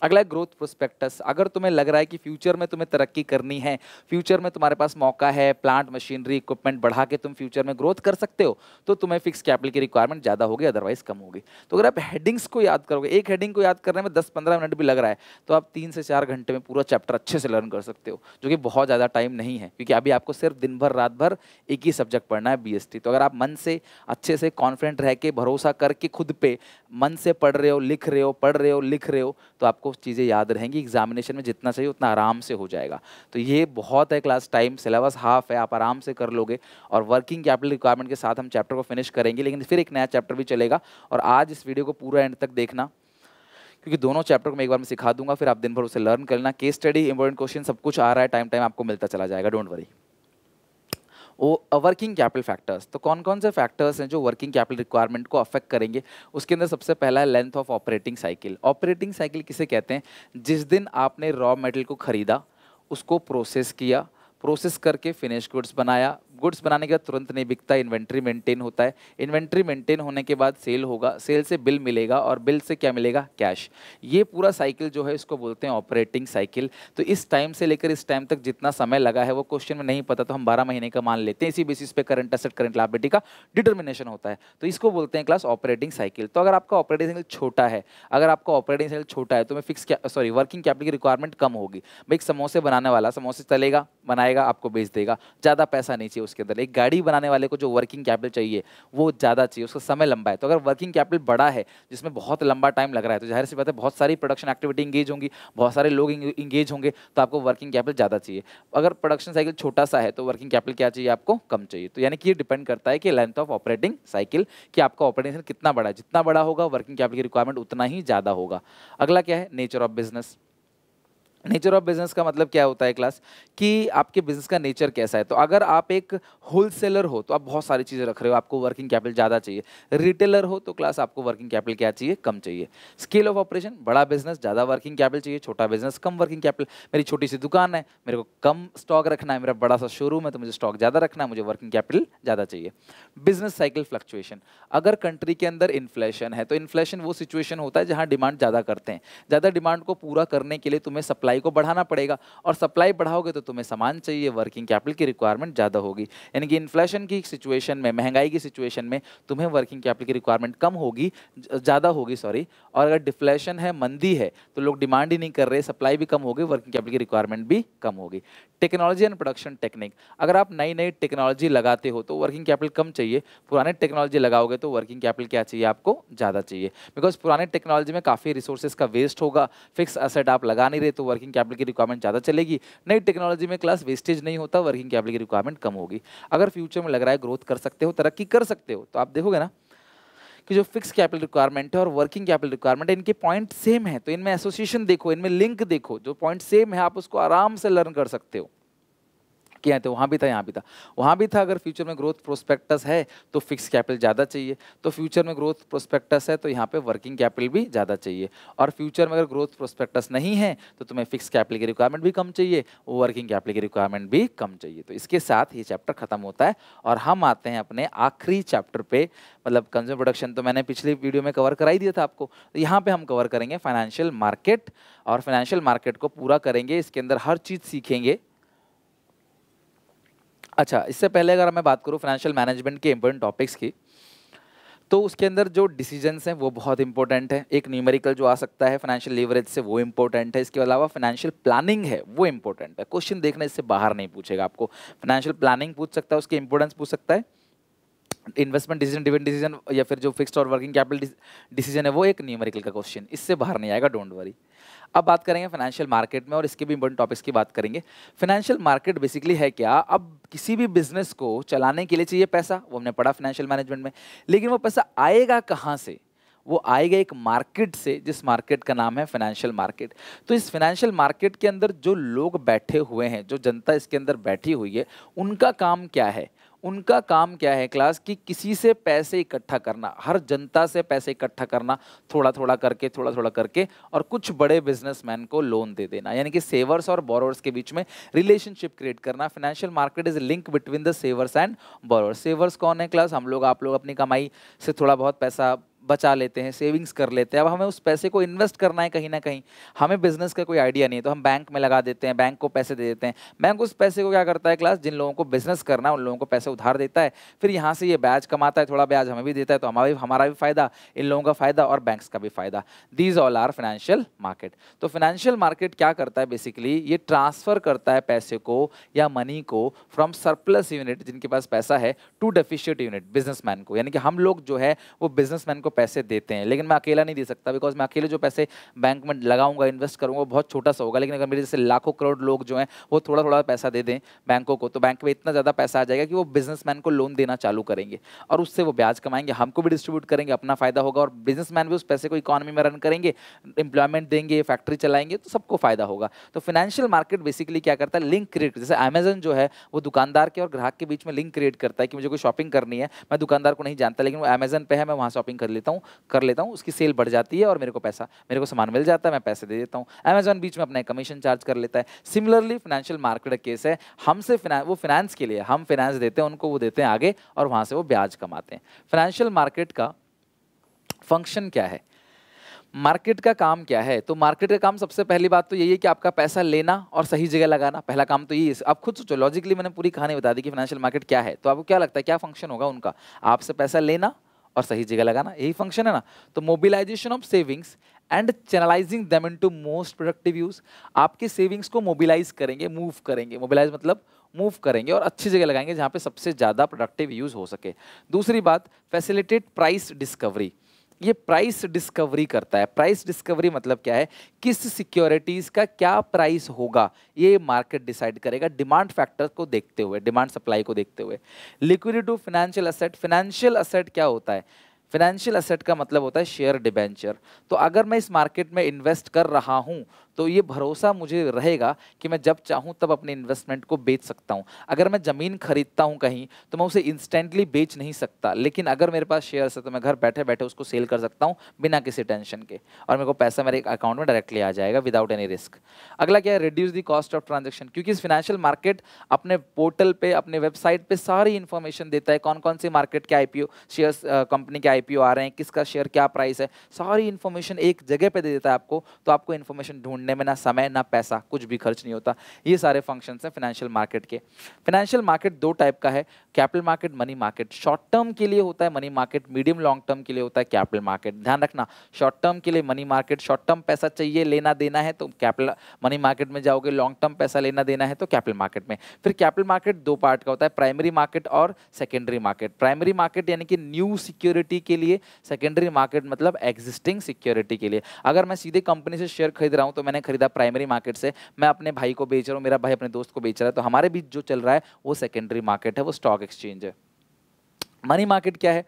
अगला ग्रोथ प्रोस्पेक्टस अगर तुम्हें लग रहा है कि फ्यूचर में तुम्हें तरक्की करनी है फ्यूचर में तुम्हारे पास मौका है प्लांट मशीनरी इक्विपमेंट बढ़ा के तुम फ्यूचर में ग्रोथ कर सकते हो तो तुम्हें फिक्स कैपिटल की रिक्वायरमेंट ज़्यादा होगी अदरवाइज कम होगी तो अगर आप हेडिंग्स को याद करोगे एक हेडिंग को याद करने में दस पंद्रह मिनट भी लग रहा है तो आप तीन से चार घंटे में पूरा चैप्टर अच्छे से लर्न कर सकते हो जो कि बहुत ज़्यादा टाइम नहीं है क्योंकि अभी आपको सिर्फ दिन भर रात भर एक ही सब्जेक्ट पढ़ना है बी तो अगर आप मन से अच्छे से कॉन्फिडेंट रह के भरोसा करके खुद पे मन से पढ़ रहे हो लिख रहे हो पढ़ रहे हो लिख रहे हो तो आपको आपको चीज़ें याद रहेंगी एग्जामिनेशन में जितना चाहिए उतना आराम से हो जाएगा तो ये बहुत है क्लास टाइम सिलेबस हाफ है आप आराम से कर लोगे और वर्किंग कैपिटल रिक्वायरमेंट के साथ हम चैप्टर को फिनिश करेंगे लेकिन फिर एक नया चैप्टर भी चलेगा और आज इस वीडियो को पूरा एंड तक देखना क्योंकि दोनों चैप्टर को मैं एक बार में सिखा दूंगा फिर आप दिन भर उसे लर्न करना केस स्टडी इंपॉर्टेंट क्वेश्चन सब कुछ आ रहा है टाइम टाइम आपको मिलता चला जाएगा don't worry working capital factors तो कौन कौन से फैक्टर्स हैं जो वर्किंग कैपिटल रिक्वायरमेंट को अफेक्ट करेंगे उसके अंदर सबसे पहला है length of operating cycle operating cycle किसे कहते हैं जिस दिन आपने रॉ मेटेरियल को खरीदा उसको प्रोसेस किया प्रोसेस करके फिनिश गुड्स बनाया गुड्स बनाने के बाद तुरंत नहीं बिकता इन्वेंट्री मेंटेन होता है इन्वेंट्री मेंटेन होने के बाद सेल होगा सेल से बिल मिलेगा और बिल से क्या मिलेगा कैश ये पूरा साइकिल जो है इसको बोलते हैं ऑपरेटिंग साइकिल तो इस टाइम से लेकर इस टाइम तक जितना समय लगा है वो क्वेश्चन में नहीं पता तो हम बारह महीने का मान लेते हैं इसी बेसिस पे करंट असेट करंट लाइबिलिटी का डिटर्मिनेशन होता है तो इसको बोलते हैं क्लास ऑपरेटिंग साइकिल तो अगर आपका ऑपरेटिंग साइकिल छोटा है अगर आपका ऑपरेटिंग साइकिल छोटा है तो मैं फिक्स सॉरी वर्किंग कैपिटल की रिक्वायरमेंट कम होगी भाई समोसे बनाने वाला समोसे चलेगा बनाएगा आपको बेच देगा ज़्यादा पैसा नहीं चाहिए उसके अंदर एक गाड़ी बनाने वाले को जो वर्किंग कैपिटल चाहिए वो ज़्यादा चाहिए उसका समय लंबा है तो अगर वर्किंग कैपिटल बड़ा है जिसमें बहुत लंबा टाइम लग रहा है तो जाहिर सी बात है बहुत सारी प्रोडक्शन एक्टिविटी इंगेज होंगी बहुत सारे लोग इंगेज होंगे तो आपको वर्किंग कैपिटल ज़्यादा चाहिए अगर प्रोडक्शन साइकिल छोटा सा है तो वर्किंग कैपिटल क्या चाहिए आपको कम चाहिए तो यानी कि ये डिपेंड करता है कि लेंथ ऑफ ऑपरेटिंग साइकिल कि आपका ऑपरेटिंग कितना बड़ा है जितना बड़ा होगा वर्किंग कैपिटल की रिक्वायरमेंट उतना ही ज़्यादा होगा अगला क्या है nature of business nature of business का मतलब क्या होता है क्लास कि आपके बिजनेस का नेचर कैसा है तो अगर आप एक होलसेलर हो तो आप बहुत सारी चीज़ें रख रहे हो आपको वर्किंग कैपिटल ज़्यादा चाहिए रिटेलर हो तो क्लास आपको वर्किंग कैपिटल क्या चाहिए कम चाहिए स्केल ऑफ ऑपरेशन बड़ा बिजनेस ज़्यादा वर्किंग कैपिटल चाहिए छोटा बिजनेस कम वर्किंग कैपिटल मेरी छोटी सी दुकान है मेरे को कम स्टॉक रखना है मेरा बड़ा सा शोरूम है तो मुझे स्टॉक ज़्यादा रखना है मुझे वर्किंग कैपिटल ज़्यादा चाहिए बिजनेस साइकिल फ्लक्चुएशन अगर कंट्री के अंदर इन्फ्लेशन है तो इन्फ्लेशन वो सिचुएशन होता है जहाँ डिमांड ज़्यादा करते हैं ज़्यादा डिमांड को पूरा करने के लिए तुम्हें सप्लाई सप्लाई को बढ़ाना पड़ेगा और सप्लाई बढ़ाओगे तो तुम्हें सामान चाहिए वर्किंग कैपिटल की रिक्वायरमेंट ज़्यादा होगी यानी कि इन्फ्लेशन की सिचुएशन में महंगाई की सिचुएशन में तुम्हें वर्किंग कैपिटल की रिक्वायरमेंट कम होगी ज़्यादा होगी सॉरी और अगर डिफ्लेशन है मंदी है तो लोग डिमांड ही नहीं कर रहे सप्लाई भी कम होगी वर्किंग कैपिटल की रिक्वायरमेंट भी कम होगी टेक्नोलॉजी एंड प्रोडक्शन टेक्निक अगर आप नई नई टेक्नोलॉजी लगाते हो तो वर्किंग कैपिटल कम चाहिए पुराने टेक्नोलॉजी लगाओगे तो वर्किंग कैपिटल क्या चाहिए आपको ज़्यादा चाहिए बिकॉज पुराने टेक्नोलॉजी में काफ़ी रिसोर्सेज का वेस्ट होगा फिक्स असेट आप लगा नहीं रहे तो वर्किंग वर्किंग कैपिटल की रिक्वायरमेंट ज़्यादा चलेगी नई टेक्नोलॉजी में क्लास वेस्टेज नहीं होता वर्किंग कैपिटल की रिक्वायरमेंट कम होगी अगर फ्यूचर में लग रहा है ग्रोथ कर सकते हो तरक्की कर सकते हो तो आप देखोगे ना कि जो फिक्स कैपिटल रिक्वायरमेंट है और वर्किंग कैपिटल रिक्वायरमेंट है इनके पॉइंट सेम है तो इनमें एसोसिएशन देखो इनमें लिंक देखो जो पॉइंट सेम है आप उसको आराम से लर्न कर सकते हो किया था तो वहाँ भी था यहाँ भी था वहाँ भी था अगर फ्यूचर में ग्रोथ प्रोस्पेक्टस है तो फिक्स कैपिटल ज़्यादा चाहिए तो फ्यूचर में ग्रोथ प्रोस्पेक्टस है तो यहाँ पर वर्किंग कैपिटल भी ज़्यादा चाहिए और फ्यूचर में अगर ग्रोथ प्रोस्पेक्टस नहीं है तो तुम्हें फिक्स कैपिटल की रिक्वायरमेंट भी कम चाहिए वर्किंग कैपिटल की रिक्वायरमेंट भी कम चाहिए तो इसके साथ ये चैप्टर खत्म होता है और हम आते हैं अपने आखिरी चैप्टर पर मतलब कंज्यूमर प्रोडक्शन तो मैंने पिछली वीडियो में कवर कराई दिया था आपको तो यहाँ पे हम कवर करेंगे फाइनेंशियल मार्केट और फाइनेंशियल मार्केट को पूरा करेंगे इसके अंदर हर चीज़ सीखेंगे अच्छा इससे पहले अगर मैं बात करूँ फाइनेंशियल मैनेजमेंट के इम्पोर्टेंट टॉपिक्स की तो उसके अंदर जो डिसीजंस हैं वो बहुत इंपॉर्टेंट है एक न्यूमेरिकल जो आ सकता है फाइनेंशियल लीवरेज से वो इंपॉर्टेंट है इसके अलावा फाइनेंशियल प्लानिंग है वो इंपॉर्टेंट है क्वेश्चन देखना इससे बाहर नहीं पूछेगा आपको फाइनेंशियल प्लानिंग पूछ सकता है उसके इंपॉर्टेंस पूछ सकता है इन्वेस्टमेंट डिसीजन डिविड डिसीजन या फिर जो फिक्स्ड और वर्किंग कैपिटल डिसीजन है वो एक न्यूमेरिकल का क्वेश्चन इससे बाहर नहीं आएगा डोंट वरी अब बात करेंगे फाइनेंशियल मार्केट में और इसके भी इंपॉर्टेंट टॉपिक्स की बात करेंगे फाइनेंशियल मार्केट बेसिकली है क्या अब किसी भी बिजनेस को चलाने के लिए चाहिए पैसा वो हमने पढ़ा फाइनेंशियल मैनेजमेंट में लेकिन वो पैसा आएगा कहाँ से वो आएगा एक मार्केट से जिस मार्केट का नाम है फाइनेंशियल मार्केट तो इस फाइनेंशियल मार्केट के अंदर जो लोग बैठे हुए हैं जो जनता इसके अंदर बैठी हुई है उनका काम क्या है उनका काम क्या है क्लास कि किसी से पैसे इकट्ठा करना हर जनता से पैसे इकट्ठा करना थोड़ा थोड़ा करके थोड़ा थोड़ा करके और कुछ बड़े बिजनेसमैन को लोन दे देना यानी कि सेवर्स और बोरोवर्स के बीच में रिलेशनशिप क्रिएट करना financial market is link between the savers and borrowers savers कौन है क्लास हम लोग आप लोग अपनी कमाई से थोड़ा बहुत पैसा बचा लेते हैं सेविंग्स कर लेते हैं अब हमें उस पैसे को इन्वेस्ट करना है कहीं ना कहीं हमें बिजनेस का कोई आइडिया नहीं है तो हम बैंक में लगा देते हैं बैंक को पैसे दे देते हैं बैंक उस पैसे को क्या करता है क्लास जिन लोगों को बिजनेस करना है उन लोगों को पैसे उधार देता है फिर यहाँ से ये ब्याज कमाता है थोड़ा ब्याज हमें भी देता है तो हमारा भी हमारा भी फायदा इन लोगों का फायदा और बैंक का भी फायदा these all are financial market तो फाइनेंशियल मार्केट क्या करता है बेसिकली ये ट्रांसफर करता है पैसे को या मनी को फ्रॉम सरप्लस यूनिट जिनके पास पैसा है टू डेफिशियट यूनिट बिजनेसमैन को यानी कि हम लोग जो है वो बिजनेसमैन को पैसे देते हैं लेकिन मैं अकेला नहीं दे सकता बिकॉज मैं अकेले जो पैसे बैंक में लगाऊंगा इन्वेस्ट करूँगा बहुत छोटा सा होगा लेकिन अगर मेरे जैसे लाखों करोड़ लोग जो हैं वो थोड़ा थोड़ा पैसा दे दें बैंकों को तो बैंक में इतना ज़्यादा पैसा आ जाएगा कि वो बिजनेसमैन को लोन देना चालू करेंगे और उससे वो ब्याज कमाएंगे हमको भी डिस्ट्रीब्यूट करेंगे अपना फ़ायदा होगा और बिजनेसमैन भी उस पैसे को इकॉनमी में रन करेंगे इंप्लॉयमेंट देंगे फैक्ट्री चलाएंगे तो सबको फ़ायदा होगा तो फाइनेंशियल मार्केट बेसिकली क्या करता है लिंक क्रिएट जैसे अमेजन जो है वो दुकानदार के और ग्राहक के बीच में लिंक क्रिएट करता है कि मुझे कोई शॉपिंग करनी है मैं दुकानदार को नहीं जानता लेकिन वो अमेजन पे है मैं वहाँ शॉपिंग कर लेता लेता हूँ कर लेता हूँ उसकी सेल बढ़ जाती है और मेरे को पैसा मेरे को सामान मिल जाता है मैं पैसे दे देता हूँ अमेजन बीच में अपना कमीशन चार्ज कर लेता है सिमिलरली फाइनेंशियल मार्केट केस है हमसे वो फाइनेंस के लिए हम फाइनेंस देते हैं उनको वो देते हैं आगे और वहाँ से वो ब्याज कमाते हैं फाइनेंशियल मार्केट का फंक्शन क्या है मार्केट का काम क्या है तो मार्केट का काम सबसे पहली बात तो यही है कि आपका पैसा लेना और सही जगह लगाना पहला काम तो यही है आप खुद सोचो लॉजिकली मैंने पूरी कहानी बता दी कि फाइनेंशियल मार्केट क्या है तो आपको क्या लगता है क्या फंक्शन होगा उनका आपसे पैसा लेना और सही जगह लगाना यही फंक्शन है ना तो mobilisation of savings and channelising them into most productive use आपके सेविंग्स को मोबिलाइज करेंगे मूव करेंगे मोबिलाइज मतलब मूव करेंगे और अच्छी जगह लगाएंगे जहाँ पे सबसे ज़्यादा प्रोडक्टिव यूज़ हो सके दूसरी बात फैसिलिटेट प्राइस डिस्कवरी ये प्राइस डिस्कवरी करता है प्राइस डिस्कवरी मतलब क्या है किस सिक्योरिटीज़ का क्या प्राइस होगा ये मार्केट डिसाइड करेगा डिमांड फैक्टर को देखते हुए डिमांड सप्लाई को देखते हुए liquidity to financial asset financial asset क्या होता है फाइनेंशियल असेट का मतलब होता है शेयर डिबेंचर तो अगर मैं इस मार्केट में इन्वेस्ट कर रहा हूँ तो ये भरोसा मुझे रहेगा कि मैं जब चाहूँ तब अपने इन्वेस्टमेंट को बेच सकता हूँ अगर मैं ज़मीन खरीदता हूँ कहीं तो मैं उसे इंस्टेंटली बेच नहीं सकता लेकिन अगर मेरे पास शेयर्स है तो मैं घर बैठे बैठे उसको सेल कर सकता हूँ बिना किसी टेंशन के और मेरे को पैसा मेरे अकाउंट में डायरेक्टली आ जाएगा विदाउट एनी रिस्क अगला क्या है reduce the cost of transaction क्योंकि इस फाइनेंशियल मार्केट अपने पोर्टल पर अपने वेबसाइट पर सारी इन्फॉर्मेशन देता है कौन कौन सी मार्केट के आई शेयर कंपनी के आईपीओ आ रहे हैं किसका शेयर क्या प्राइस है सारी इन्फॉर्मेशन एक जगह पे दे देता है आपको तो आपको इन्फॉर्मेशन ढूंढने में ना समय ना पैसा कुछ भी खर्च नहीं होता ये सारे फंक्शंस हैं फाइनेंशियल मार्केट के फाइनेंशियल मार्केट दो टाइप का है capital market money market short term के लिए होता है money market medium long term के लिए होता है कैपिटल मार्केट ध्यान रखना शॉर्ट टर्म के लिए मनी मार्केट शॉर्ट टर्म पैसा चाहिए लेना देना है तो कैपिटल मनी मार्केट में जाओगे लॉन्ग टर्म पैसा लेना देना है तो कैपिटल मार्केट में फिर कैपिटल मार्केट दो पार्ट का होता है प्राइमरी मार्केट और सेकेंडरी मार्केट प्राइमरी मार्केट यानी कि न्यू सिक्योरिटी के लिए सेकेंडरी मार्केट मतलब एग्जिस्टिंग सिक्योरिटी के लिए अगर मैं सीधे कंपनी से शेयर खरीद रहा हूँ तो मैंने खरीदा प्राइमरी मार्केट से मैं अपने भाई को बेच रहा हूँ मेरा भाई अपने दोस्त को बेच रहा है तो हमारे बीच जो चल रहा है वो सेकेंडरी मार्केट है वो स्टॉक एक्सचेंज है मनी मार्केट क्या है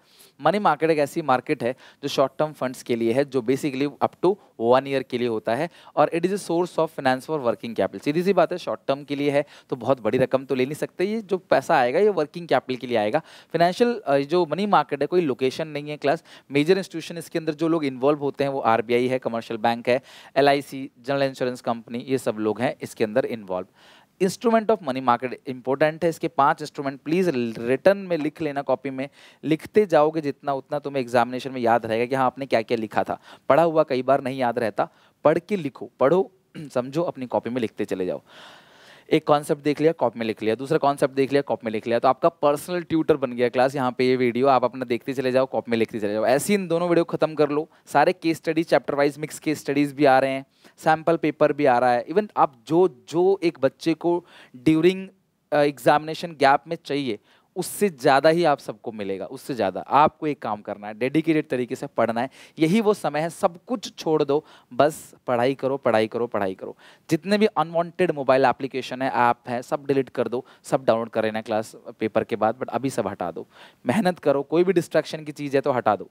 मनी मार्केट एक ऐसी मार्केट है जो शॉर्ट टर्म फंड्स के लिए है जो basically up to one year के लिए होता है और it is a source of finance for working capital सीधी सी बात है शॉर्ट टर्म के लिए है तो बहुत बड़ी रकम तो ले नहीं सकते ये जो पैसा आएगा ये वर्किंग कैपिटल के लिए आएगा फाइनेंशियल जो मनी मार्केट है कोई लोकेशन नहीं है क्लास मेजर इंस्टीट्यूशन इसके अंदर जो लोग इन्वॉल्व होते हैं वो आर है कमर्शियल बैंक है एल जनरल इंश्योरेंस कंपनी ये सब लोग हैं इसके अंदर involve instrument of money market important है इसके पांच इंस्ट्रूमेंट प्लीज़ रिटर्न में लिख लेना कॉपी में लिखते जाओगे जितना उतना तुम्हें एग्जामिनेशन में याद रहेगा कि हाँ आपने क्या क्या लिखा था पढ़ा हुआ कई बार नहीं याद रहता पढ़ के लिखो पढ़ो [clears throat] समझो अपनी कॉपी में लिखते चले जाओ एक कॉन्सेप्ट देख लिया कॉप में लिख लिया दूसरा कॉन्सेप्ट देख लिया कॉप में लिख लिया तो आपका पर्सनल ट्यूटर बन गया क्लास यहाँ पे ये वीडियो आप अपना देखते चले जाओ कॉप में लिखते चले जाओ ऐसे इन दोनों वीडियो खत्म कर लो सारे case studies chapter wise mix case studies भी आ रहे हैं सैम्पल पेपर भी आ रहा है इवन आप जो जो एक बच्चे को ड्यूरिंग एग्जामिनेशन गैप में चाहिए उससे ज़्यादा ही आप सबको मिलेगा उससे ज़्यादा आपको एक काम करना है डेडिकेटेड तरीके से पढ़ना है यही वो समय है सब कुछ छोड़ दो बस पढ़ाई करो पढ़ाई करो पढ़ाई करो जितने भी अनवांटेड मोबाइल एप्लीकेशन है ऐप है सब डिलीट कर दो सब डाउनलोड कर लेना क्लास पेपर के बाद बट अभी सब हटा दो मेहनत करो कोई भी डिस्ट्रैक्शन की चीज़ है तो हटा दो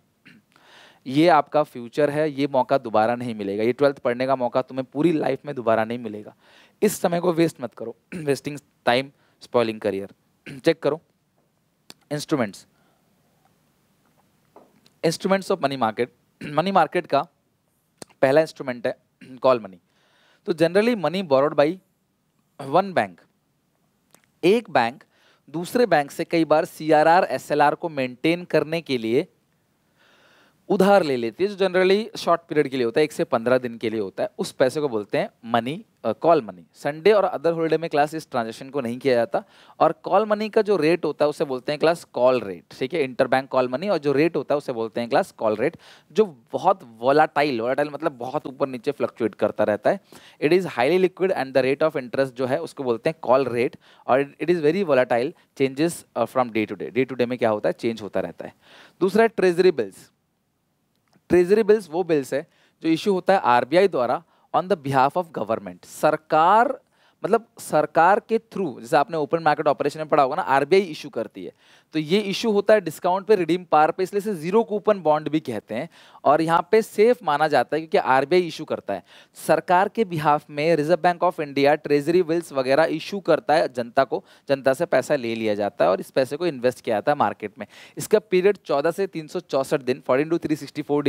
ये आपका फ्यूचर है ये मौका दोबारा नहीं मिलेगा ये ट्वेल्थ पढ़ने का मौका तुम्हें पूरी लाइफ में दोबारा नहीं मिलेगा इस समय को वेस्ट मत करो wasting time spoiling career check करो instruments instruments of money market money market का पहला इंस्ट्रूमेंट है कॉल [clears throat] मनी तो generally money borrowed by one bank एक बैंक दूसरे बैंक से कई बार C R R S L R को मेंटेन करने के लिए उधार ले लेती है जो जनरली शॉर्ट पीरियड के लिए होता है एक से पंद्रह दिन के लिए होता है उस पैसे को बोलते हैं मनी कॉल मनी संडे और अदर होलीडे में क्लास इस ट्रांजेक्शन को नहीं किया जाता और कॉल मनी का जो रेट होता है उसे बोलते हैं क्लास कॉल रेट ठीक है इंटर बैंक कॉल मनी और जो रेट होता है उसे बोलते हैं क्लास कॉल रेट जो बहुत वोलाटाइल वोलाटाइल मतलब बहुत ऊपर नीचे फ्लक्चुएट करता रहता है it is highly liquid and the rate of interest जो है उसको बोलते हैं कॉल रेट और it is very volatile changes from day to day day to day में क्या होता है चेंज होता रहता है दूसरा है ट्रेजरी बिल्स ट्रेजरी बिल्स वो बिल्स है जो इश्यू होता है आरबीआई द्वारा on the behalf of government सरकार मतलब सरकार के थ्रू जैसे आपने ओपन मार्केट ऑपरेशन में पढ़ा होगा ना आरबीआई इशू करती है तो ये इशू होता है डिस्काउंट पे रिडीम पार पे इसलिए जीरो कूपन बॉन्ड भी कहते हैं और यहाँ पे सेफ माना जाता है क्योंकि आरबीआई इशू करता है सरकार के बिहाफ में Reserve Bank of India treasury bills वगैरह इशू करता है जनता को जनता से पैसा ले लिया जाता है और इस पैसे को इन्वेस्ट किया जाता है मार्केट में इसका पीरियड चौदह से तीन दिन फोर्टीन टू थ्री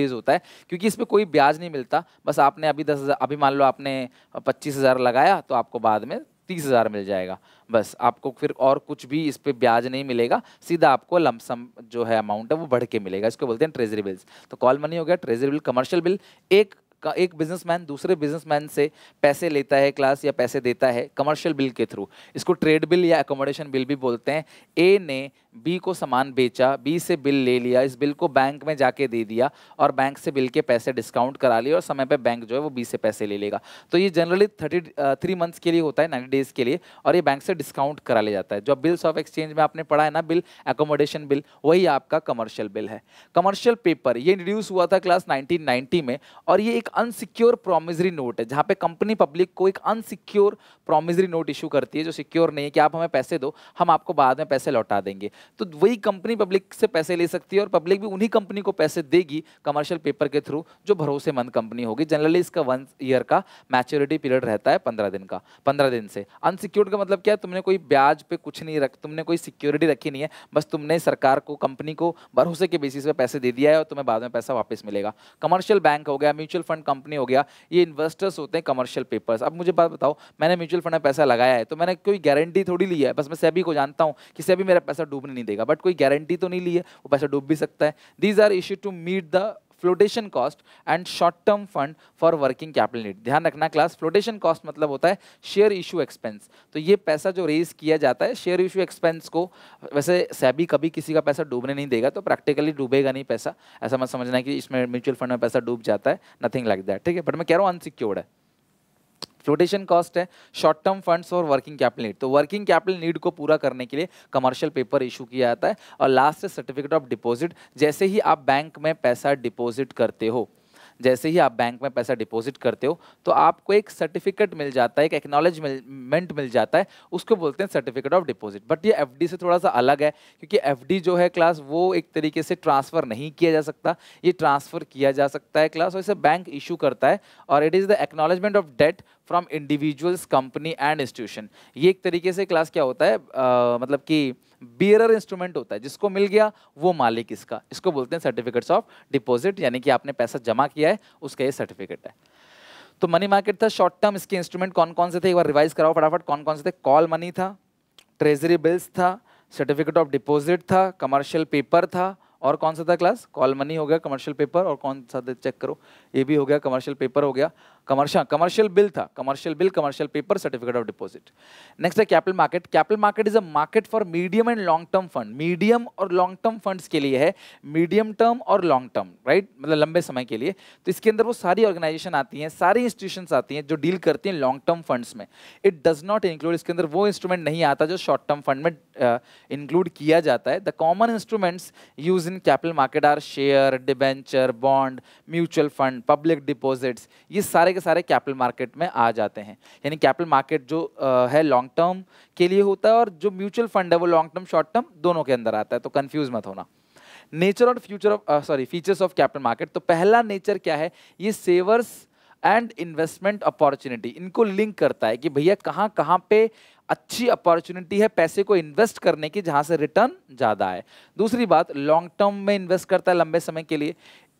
डेज होता है क्योंकि इसमें कोई ब्याज नहीं मिलता बस आपने अभी दस अभी मान लो आपने पच्चीस लगाया तो आपको बाद में तीस हज़ार मिल जाएगा बस आपको फिर और कुछ भी इस पर ब्याज नहीं मिलेगा सीधा आपको लमसम जो है अमाउंट है वो बढ़ के मिलेगा इसको बोलते हैं ट्रेजरी बिल्स तो कॉल मनी हो गया ट्रेजरी बिल कमर्शियल बिल एक का एक बिजनेसमैन दूसरे बिजनेसमैन से पैसे लेता है क्लास या पैसे देता है कमर्शियल बिल के थ्रू इसको ट्रेड बिल या एकोमोडेशन बिल भी बोलते हैं ए ने बी को सामान बेचा बी से बिल ले लिया इस बिल को बैंक में जाके दे दिया और बैंक से बिल के पैसे डिस्काउंट करा लिए और समय पे बैंक जो है वो बी से पैसे ले लेगा तो ये जनरली थर्टी थ्री मंथ्स के लिए होता है नाइन्टी डेज के लिए और ये बैंक से डिस्काउंट करा लिया जाता है जो बिल्स ऑफ एक्सचेंज में आपने पढ़ा है ना बिल एकोमोडेशन बिल वही आपका कमर्शियल बिल है कमर्शियल पेपर ये इंट्रोड्यूस हुआ था क्लास नाइनटीन में और ये एक अनसिक्योर प्रोमिजरी नोट है जहाँ पर कंपनी पब्लिक को एक अनसिक्योर प्रोमिजरी नोट इशू करती है जो सिक्योर नहीं है कि आप हमें पैसे दो हम आपको बाद में पैसे लौटा देंगे तो वही कंपनी पब्लिक से पैसे ले सकती है और पब्लिक भी उन्हीं कंपनी को पैसे देगी कमर्शियल पेपर के थ्रू जो भरोसेमंद कंपनी होगी जनरली इसका वन ईयर का मैच्योरिटी पीरियड रहता है पंद्रह दिन का पंद्रह दिन से अनसिक्योर्ड का मतलब क्या है तुमने कोई ब्याज पे कुछ नहीं रख तुमने कोई सिक्योरिटी रखी नहीं है बस तुमने सरकार को कंपनी को भरोसे के बेसिस पे पैसे दे दिया है और तुम्हें बाद में पैसा वापस मिलेगा कमर्शियल बैंक हो गया म्यूचुअल फंड कंपनी हो गया ये इन्वेस्टर्स होते हैं कमर्शियल पेपर्स अब मुझे बात बताओ मैंने म्यूचुअल फंड में पैसा लगाया है तो मैंने कोई गारंटी थोड़ी ली है बस मैं सभी को जानता हूँ कि सभी मेरा पैसा डूब नहीं नहीं देगा बट कोई गारंटी तो नहीं ली है वो पैसा डूब भी सकता है these are issue to meet the flotation cost and short term fund for working capital need ध्यान रखना क्लास फ्लोटेशन कॉस्ट मतलब होता है शेयर इशू एक्सपेंस तो ये पैसा जो रेज किया जाता है शेयर इशू एक्सपेंस को वैसे सैबी कभी किसी का पैसा डूबने नहीं देगा तो प्रैक्टिकली डूबेगा नहीं पैसा ऐसा मत समझना कि इसमें म्यूचुअल फंड में पैसा डूब जाता है नथिंग लाइक दैट ठीक है बट मैं कह रहा हूँ अनसिक्योर्ड है रोटेशन कॉस्ट है शॉर्ट टर्म फंड्स और वर्किंग कैपिटल नीड तो वर्किंग कैपिटल नीड को पूरा करने के लिए कमर्शियल पेपर इशू किया जाता है और लास्ट सर्टिफिकेट ऑफ डिपॉजिट जैसे ही आप बैंक में पैसा डिपॉजिट करते हो जैसे ही आप बैंक में पैसा डिपॉजिट करते हो तो आपको एक सर्टिफिकेट मिल जाता है एक एक्नॉलेजमेंट मिल जाता है उसको बोलते हैं सर्टिफिकेट ऑफ डिपॉजिट बट ये एफ से थोड़ा सा अलग है क्योंकि एफ जो है क्लास वो एक तरीके से ट्रांसफ़र नहीं किया जा सकता ये ट्रांसफ़र किया जा सकता है क्लास और इसे बैंक इशू करता है और it is the acknowledgement of debt from individuals company and institution ये एक तरीके से क्लास क्या होता है आ, मतलब कि बियरर इंस्ट्रूमेंट होता है जिसको मिल गया वो मालिक इसका इसको बोलते हैं सर्टिफिकेट्स ऑफ डिपॉजिट यानी कि आपने पैसा जमा किया है उसका ये सर्टिफिकेट है तो मनी मार्केट था शॉर्ट टर्म इसके इंस्ट्रूमेंट कौन कौन से थे एक बार रिवाइज कराओ फटाफट कौन कौन से थे कॉल मनी था ट्रेजरी बिल्स था सर्टिफिकेट ऑफ डिपॉजिट था कमर्शियल पेपर था और कौन सा था क्लास कॉल मनी हो गया कमर्शियल पेपर और कौन सा चेक करो ये भी हो गया कमर्शियल पेपर हो गया कमर्शियल कमर्शियल बिल था commercial bill commercial paper certificate of deposit next है capital market capital market is a market for medium and long term fund medium और लॉन्ग टर्म फंड्स के लिए है मीडियम टर्म और long term right मतलब लंबे समय के लिए तो इसके अंदर वो सारी ऑर्गेनाइजेशन आती हैं सारी इंस्टीट्यूशन आती हैं जो डील करती हैं लॉन्ग टर्म फंड्स में इट डज नॉट इंक्लूड इसके अंदर वो इंस्ट्रूमेंट नहीं आता जो शॉर्ट टर्म फंड में इंक्लूड uh, किया जाता है the common instruments use in capital market are share debenture bond mutual fund public deposits ये सारे के सारे कैपिटल मार्केट में आ जाते हैं यानी कैपिटल मार्केट जो है लॉन्ग टर्म के लिए होता है और जो म्यूचुअल फंड है वो लॉन्ग टर्म शॉर्ट टर्म दोनों के अंदर आता है तो कन्फ्यूज मत होना नेचर और future of sorry features of capital market तो पहला नेचर क्या है ये सेवर्स एंड इन्वेस्टमेंट अपॉर्चुनिटी इनको लिंक करता है कि भैया कहाँ कहाँ पे अच्छी अपॉर्चुनिटी है पैसे को इन्वेस्ट करने की जहाँ से रिटर्न ज़्यादा है दूसरी बात लॉन्ग टर्म में इन्वेस्ट करता है लंबे समय के लिए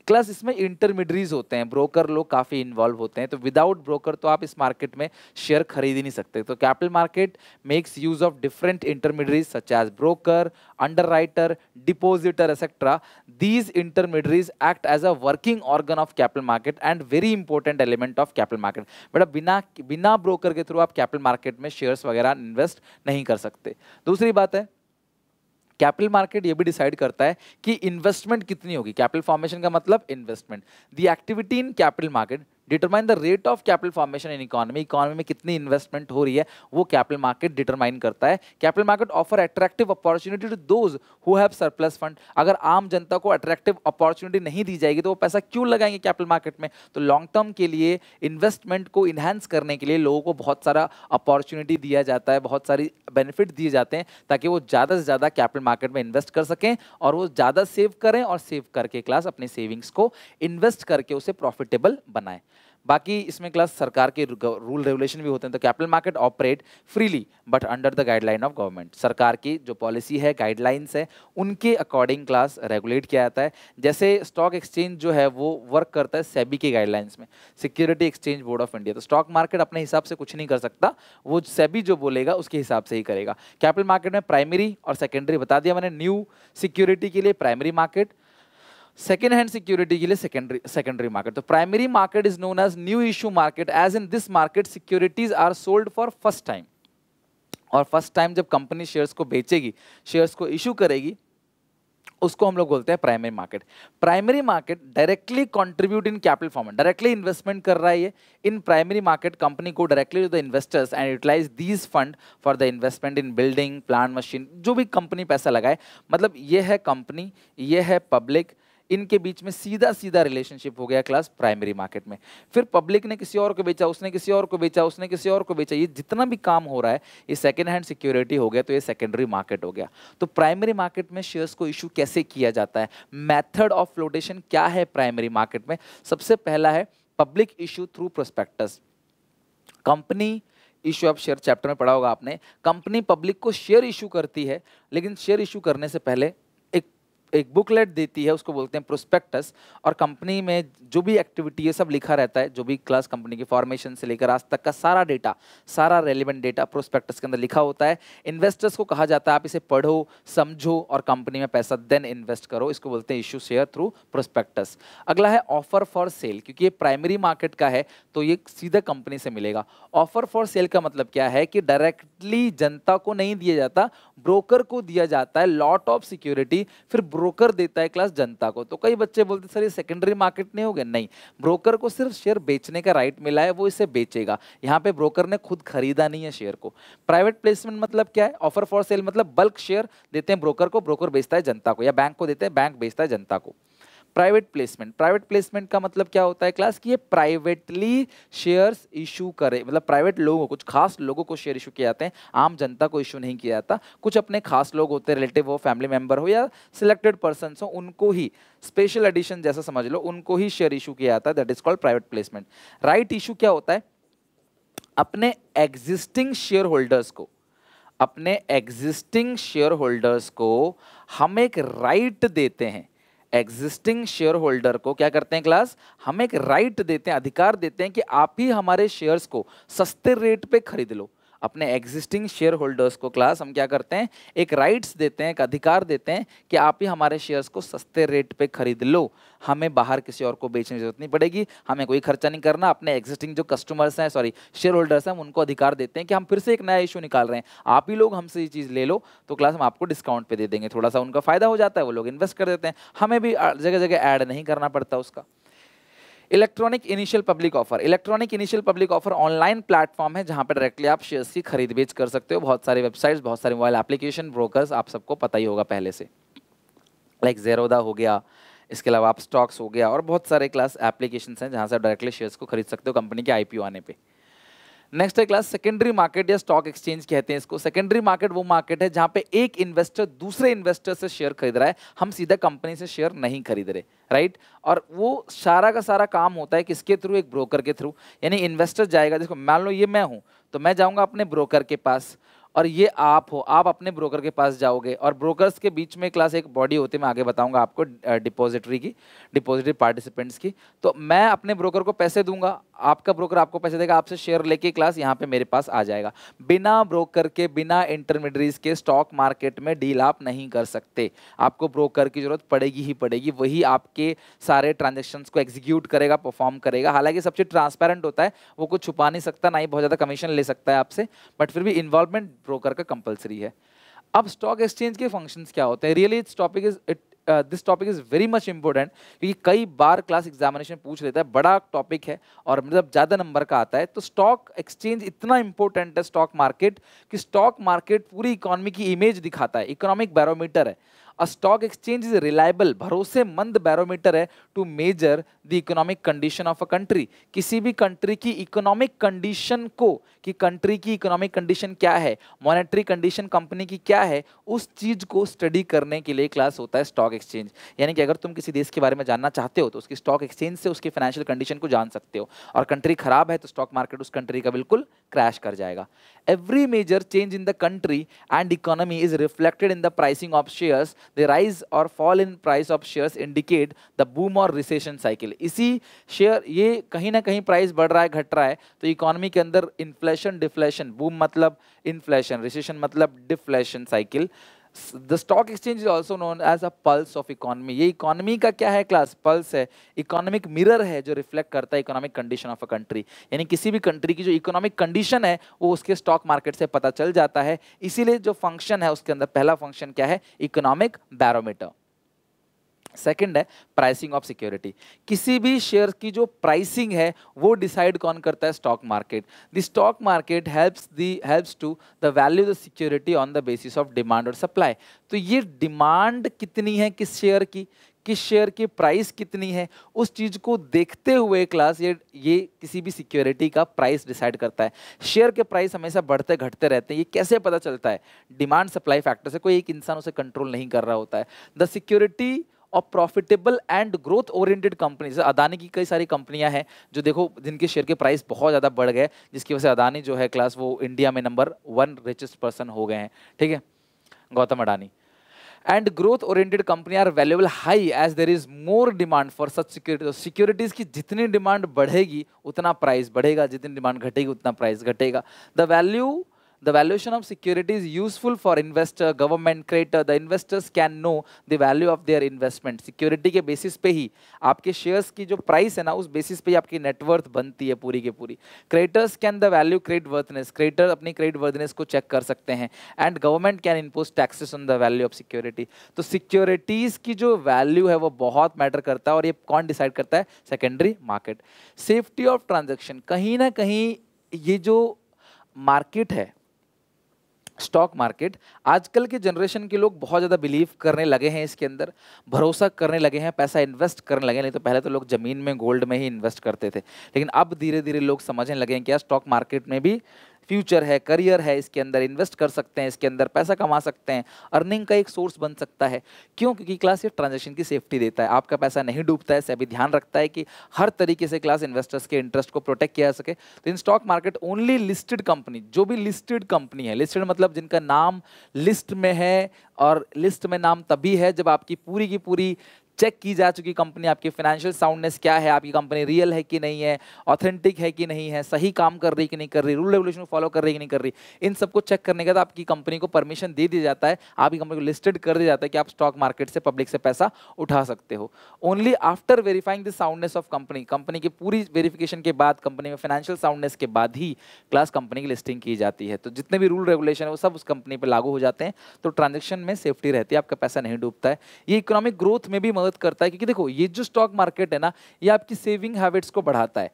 प्लस इसमें इंटरमीडरीज होते हैं ब्रोकर लोग काफ़ी इन्वॉल्व होते हैं तो विदाउट ब्रोकर तो आप इस मार्केट में शेयर खरीद ही नहीं सकते तो capital market makes use of different intermediaries such as broker underwriter depositor etcetera these intermediaries act as a working organ of capital market and very important element of capital market बेटा बिना बिना broker के through आप capital market में shares वगैरह invest नहीं कर सकते दूसरी बात है कैपिटल मार्केट ये भी डिसाइड करता है कि इन्वेस्टमेंट कितनी होगी कैपिटल फॉर्मेशन का मतलब investment the activity in capital market determine the rate of capital formation in economy economy में कितनी इन्वेस्टमेंट हो रही है वो कैपिटल मार्केट डिटरमाइन करता है capital market offer attractive opportunity to those who have surplus fund अगर आम जनता को अट्रैक्टिव अपॉर्चुनिटी नहीं दी जाएगी तो वो पैसा क्यों लगाएंगे कैपिटल मार्केट में तो लॉन्ग टर्म के लिए इन्वेस्टमेंट को इन्हेंस करने के लिए लोगों को बहुत सारा अपॉर्चुनिटी दिया जाता है बहुत सारी बेनिफिट दिए जाते हैं ताकि वो ज़्यादा से ज़्यादा कैपिटल मार्केट में इन्वेस्ट कर सकें और वो ज़्यादा सेव करें और सेव करके क्लास अपने सेविंग्स को इन्वेस्ट करके उसे प्रॉफिटेबल बनाएं बाकी इसमें क्लास सरकार के रूल रेगुलेशन भी होते हैं तो capital market operate freely but under the guideline of government सरकार की जो पॉलिसी है गाइडलाइंस है उनके अकॉर्डिंग क्लास रेगुलेट किया जाता है जैसे स्टॉक एक्सचेंज जो है वो वर्क करता है सेबी के गाइडलाइंस में security exchange board of India तो स्टॉक मार्केट अपने हिसाब से कुछ नहीं कर सकता वो सेबी जो बोलेगा उसके हिसाब से ही करेगा कैपिटल मार्केट में प्राइमरी और सेकेंडरी बता दिया मैंने न्यू सिक्योरिटी के लिए primary market second hand security के लिए सेकेंडरी सेकेंडरी मार्केट तो primary market is known as new issue market as in this market securities are sold for first time और फर्स्ट टाइम जब कंपनी शेयर्स को बेचेगी shares को issue करेगी उसको हम लोग बोलते हैं primary market primary market directly contribute in capital form directly investment कर रहा है ये इन प्राइमरी मार्केट कंपनी को directly to the investors and utilize these fund for the investment in building plan machine जो भी कंपनी पैसा लगाए मतलब ये है कंपनी ये है पब्लिक इनके बीच में सीधा सीधा रिलेशनशिप हो गया क्लास प्राइमरी मार्केट में फिर पब्लिक ने किसी और को बेचा उसने किसी और को बेचा उसने किसी और को बेचा ये जितना भी काम हो रहा है ये सेकेंड हैंड सिक्योरिटी हो गया तो ये सेकेंडरी मार्केट हो गया तो प्राइमरी मार्केट में शेयर्स को इशू कैसे किया जाता है मैथड ऑफ फ्लोटेशन क्या है प्राइमरी मार्केट में सबसे पहला है public issue through prospectus company issue of share chapter में पढ़ा होगा आपने कंपनी पब्लिक को शेयर इशू करती है लेकिन शेयर इशू करने से पहले एक बुकलेट देती है उसको बोलते हैं प्रोस्पेक्टस और कंपनी में जो भी एक्टिविटी है सब लिखा रहता है जो भी क्लास कंपनी की फॉर्मेशन से लेकर आज तक का सारा डेटा सारा रेलिवेंट डेटा प्रोस्पेक्टस के अंदर लिखा होता है इन्वेस्टर्स को कहा जाता है आप इसे पढ़ो समझो और कंपनी में पैसा देन इन्वेस्ट करो इसको बोलते हैं इश्यू शेयर थ्रू प्रोस्पेक्टस अगला है ऑफर फॉर सेल क्योंकि ये प्राइमरी मार्केट का है तो ये सीधा कंपनी से मिलेगा ऑफर फॉर सेल का मतलब क्या है कि डायरेक्टली जनता को नहीं दिया जाता ब्रोकर को दिया जाता है लॉट ऑफ सिक्योरिटी फिर ब्रोकर देता है क्लास जनता को तो कई बच्चे बोलते सर ये सेकेंडरी मार्केट नहीं हो गया नहीं ब्रोकर को सिर्फ शेयर बेचने का राइट मिला है वो इसे बेचेगा यहाँ पे ब्रोकर ने खुद खरीदा नहीं है शेयर को प्राइवेट प्लेसमेंट मतलब क्या है ऑफर फॉर सेल मतलब बल्क शेयर देते हैं ब्रोकर को ब्रोकर बेचता है जनता को या बैंक को देते हैं बैंक बेचता है जनता को प्राइवेट प्लेसमेंट प्राइवेट प्लेसमेंट का मतलब क्या होता है क्लास कि ये प्राइवेटली शेयर्स इशू करे मतलब प्राइवेट लोगों कुछ खास लोगों को शेयर इशू किए जाते हैं आम जनता को इशू नहीं किया जाता कुछ अपने खास लोग होते हैं रिलेटिव हो फैमिली मेम्बर हो या सिलेक्टेड पर्सन हो उनको ही स्पेशल एडिशन जैसा समझ लो उनको ही शेयर इशू किया जाता है that is called private placement right issue क्या होता है अपने एग्जिस्टिंग शेयर होल्डर्स को अपने एग्जिस्टिंग शेयर होल्डर्स को हम एक राइट right देते हैं एग्जिस्टिंग शेयर होल्डर को क्या करते हैं क्लास हम एक राइट देते हैं अधिकार देते हैं कि आप ही हमारे शेयर्स को सस्ते रेट पे खरीद लो अपने एग्जिस्टिंग शेयर होल्डर्स को क्लास हम क्या करते हैं एक राइट्स देते हैं एक अधिकार देते हैं कि आप ही हमारे शेयर्स को सस्ते रेट पे खरीद लो हमें बाहर किसी और को बेचने की जरूरत नहीं पड़ेगी हमें कोई खर्चा नहीं करना अपने एग्जिस्टिंग जो कस्टमर्स हैं सॉरी शेयर होल्डर्स हैं उनको अधिकार देते हैं कि हम फिर से एक नया इशू निकाल रहे हैं आप ही लोग हमसे ये चीज़ ले लो तो क्लास हम आपको डिस्काउंट पर दे देंगे थोड़ा सा उनका फ़ायदा हो जाता है वो लोग इन्वेस्ट कर देते हैं हमें भी जगह जगह ऐड नहीं करना पड़ता उसका electronic initial public offer electronic initial public offer online platform है जहां पर डायरेक्टली आप शेयर्स की खरीद बेच कर सकते हो बहुत सारी वेबसाइट्स बहुत सारे मोबाइल एप्लीकेशन ब्रोकर्स आप सबको पता ही होगा पहले से लाइक जेरोदा हो गया इसके अलावा आप स्टॉक्स हो गया और बहुत सारे क्लास एप्लीकेशन हैं जहाँ से आप डायरेक्टली शेयर्स को खरीद सकते हो कंपनी के आई आने पर नेक्स्ट है क्लास सेकेंडरी मार्केट या स्टॉक एक्सचेंज कहते हैं इसको सेकेंडरी मार्केट वो मार्केट है जहां पे एक इन्वेस्टर दूसरे इन्वेस्टर से शेयर खरीद रहा है हम सीधा कंपनी से शेयर नहीं खरीद रहे राइट और वो सारा का सारा काम होता है किसके थ्रू एक ब्रोकर के थ्रू यानी इन्वेस्टर जाएगा देखो मान लो ये मैं हूँ तो मैं जाऊँगा अपने ब्रोकर के पास और ये आप हो आप अपने ब्रोकर के पास जाओगे और ब्रोकर्स के बीच में क्लास एक बॉडी होती है मैं आगे बताऊंगा आपको डिपॉजिटरी की डिपॉजिटरी पार्टिसिपेंट्स की तो मैं अपने ब्रोकर को पैसे दूंगा आपका ब्रोकर आपको पैसे देगा आपसे शेयर लेके क्लास यहाँ पे मेरे पास आ जाएगा बिना ब्रोकर के बिना इंटरमीडियज के स्टॉक मार्केट में डील आप नहीं कर सकते आपको ब्रोकर की जरूरत पड़ेगी ही पड़ेगी वही आपके सारे ट्रांजेक्शन को एग्जीक्यूट करेगा परफॉर्म करेगा हालांकि सबसे ट्रांसपेरेंट होता है वो कुछ छुपा नहीं सकता ना ही बहुत ज़्यादा कमीशन ले सकता है आपसे बट फिर भी इन्वॉल्वमेंट ब्रोकर का कंपलसरी है अब स्टॉक एक्सचेंज के फंक्शंस क्या होते हैं really it's topic is it this topic is very much important क्योंकि कई बार क्लास एग्जामिनेशन पूछ लेता है बड़ा टॉपिक है और मतलब ज़्यादा नंबर का आता है तो स्टॉक एक्सचेंज इतना इंपॉर्टेंट है स्टॉक मार्केट कि स्टॉक मार्केट पूरी इकोनॉमी की इमेज दिखाता है इकोनॉमिक बैरोमीटर है स्टॉक एक्सचेंज इज रिलायबल भरोसेमंद बैरोमीटर है to measure the economic condition of a country किसी भी कंट्री की इकोनॉमिक कंडीशन को कि कंट्री की इकोनॉमिक कंडीशन क्या है मॉनेटरी कंडीशन कंपनी की क्या है उस चीज़ को स्टडी करने के लिए क्लास होता है स्टॉक एक्सचेंज यानी कि अगर तुम किसी देश के बारे में जानना चाहते हो तो उसकी स्टॉक एक्सचेंज से उसकी फाइनेंशियल कंडीशन को जान सकते हो और कंट्री खराब है तो स्टॉक मार्केट उस कंट्री का बिल्कुल क्रैश कर जाएगा every major change in the country and economy is reflected in the pricing of shares the rise और fall in price of shares indicate the boom और रिसेशन साइकिल इसी share ये कहीं ना कहीं प्राइस बढ़ रहा है घट रहा है तो इकोनॉमी के अंदर इन्फ्लेशन डिफ्लेशन बूम मतलब इन्फ्लेशन रिसेशन मतलब deflation cycle the stock exchange is also known as a pulse of economy ये इकोनॉमी का क्या है क्लास पल्स है इकोनॉमिक मिरर है जो रिफ्लेक्ट करता है economic condition of a country यानी किसी भी कंट्री की जो इकोनॉमिक कंडीशन है वो उसके स्टॉक मार्केट से पता चल जाता है इसीलिए जो फंक्शन है उसके अंदर पहला फंक्शन क्या है इकोनॉमिक बैरोमीटर सेकंड है प्राइसिंग ऑफ सिक्योरिटी किसी भी शेयर की जो प्राइसिंग है वो डिसाइड कौन करता है stock market the stock market helps the helps to the value the security on the basis of demand और सप्लाई तो ये डिमांड कितनी है किस शेयर की किस शेयर की प्राइस कितनी है उस चीज़ को देखते हुए क्लास ये ये किसी भी सिक्योरिटी का प्राइस डिसाइड करता है शेयर के प्राइस हमेशा बढ़ते घटते रहते हैं ये कैसे पता चलता है डिमांड सप्लाई फैक्टर से कोई एक इंसान उसे कंट्रोल नहीं कर रहा होता है द सिक्योरिटी और profitable and growth oriented companies Adani की कई सारी कंपनियां हैं जो देखो जिनके शेयर के प्राइस बहुत ज़्यादा बढ़ गए जिसकी वजह से अदानी जो है क्लास वो इंडिया में नंबर वन रिचेस्ट पर्सन हो गए हैं ठीक है Gautam Adani and growth oriented company are valuable high as there is more demand for such security securities की जितनी डिमांड बढ़ेगी उतना प्राइस बढ़ेगा जितनी डिमांड घटेगी उतना प्राइस घटेगा the value The valuation of security is useful for investor, government, creditor The investors can know the value of their investment. Security ke basis pe hi aapke shares ki jo price hai na us basis pe hi aapki net worth banti hai puri की puri creditors can the value credit worthiness. creditor apni credit worthiness ko check kar sakte hain And government can impose taxes on the value of security. तो securities ki jo value hai wo bahut matter karta hai aur ye कौन decide karta hai Secondary market. Safety of transaction kahin na kahin ये जो market है stock market आजकल के generation के लोग बहुत ज़्यादा बिलीव करने लगे हैं इसके अंदर भरोसा करने लगे हैं पैसा इन्वेस्ट करने लगे नहीं तो पहले तो लोग ज़मीन में गोल्ड में ही इन्वेस्ट करते थे लेकिन अब धीरे धीरे लोग समझने लगे हैं कि यार स्टॉक मार्केट में भी फ्यूचर है करियर है इसके अंदर इन्वेस्ट कर सकते हैं इसके अंदर पैसा कमा सकते हैं अर्निंग का एक सोर्स बन सकता है क्यों क्योंकि क्लास ये ट्रांजेक्शन की सेफ्टी देता है आपका पैसा नहीं डूबता है सभी ध्यान रखता है कि हर तरीके से क्लास इन्वेस्टर्स के इंटरेस्ट को प्रोटेक्ट किया जा सके तो in stock market only listed company जो भी लिस्टेड कंपनी है लिस्टेड मतलब जिनका नाम लिस्ट में है और लिस्ट में नाम तभी है जब आपकी पूरी की पूरी चेक की जा चुकी कंपनी आपकी फाइनेंशियल साउंडनेस क्या है आपकी कंपनी रियल है कि नहीं है ऑथेंटिक है कि नहीं है सही काम कर रही कि नहीं कर रही रूल रेगुलेशन फॉलो कर रही कि नहीं कर रही इन सबको चेक करने के बाद आपकी कंपनी को परमिशन दे दिया जाता है आपकी कंपनी को लिस्टेड कर दिया जाता है कि आप स्टॉक मार्केट से पब्लिक से पैसा उठा सकते हो only after verifying the soundness of company company की पूरी वेरीफिकेशन के बाद कंपनी में फाइनेंशियल साउंडनेस के बाद ही क्लास कंपनी की लिस्टिंग की जाती है तो जितने भी रूल रेगुलेशन है वो सब उस कंपनी पर लागू हो जाते हैं तो ट्रांजेक्शन में सेफ्टी रहती है आपका पैसा नहीं डूबता है ये इकोनॉमिक ग्रोथ में भी मदद मदद करता है क्योंकि देखो ये जो स्टॉक मार्केट है ना ये आपकी सेविंग हैबिट्स को बढ़ाता है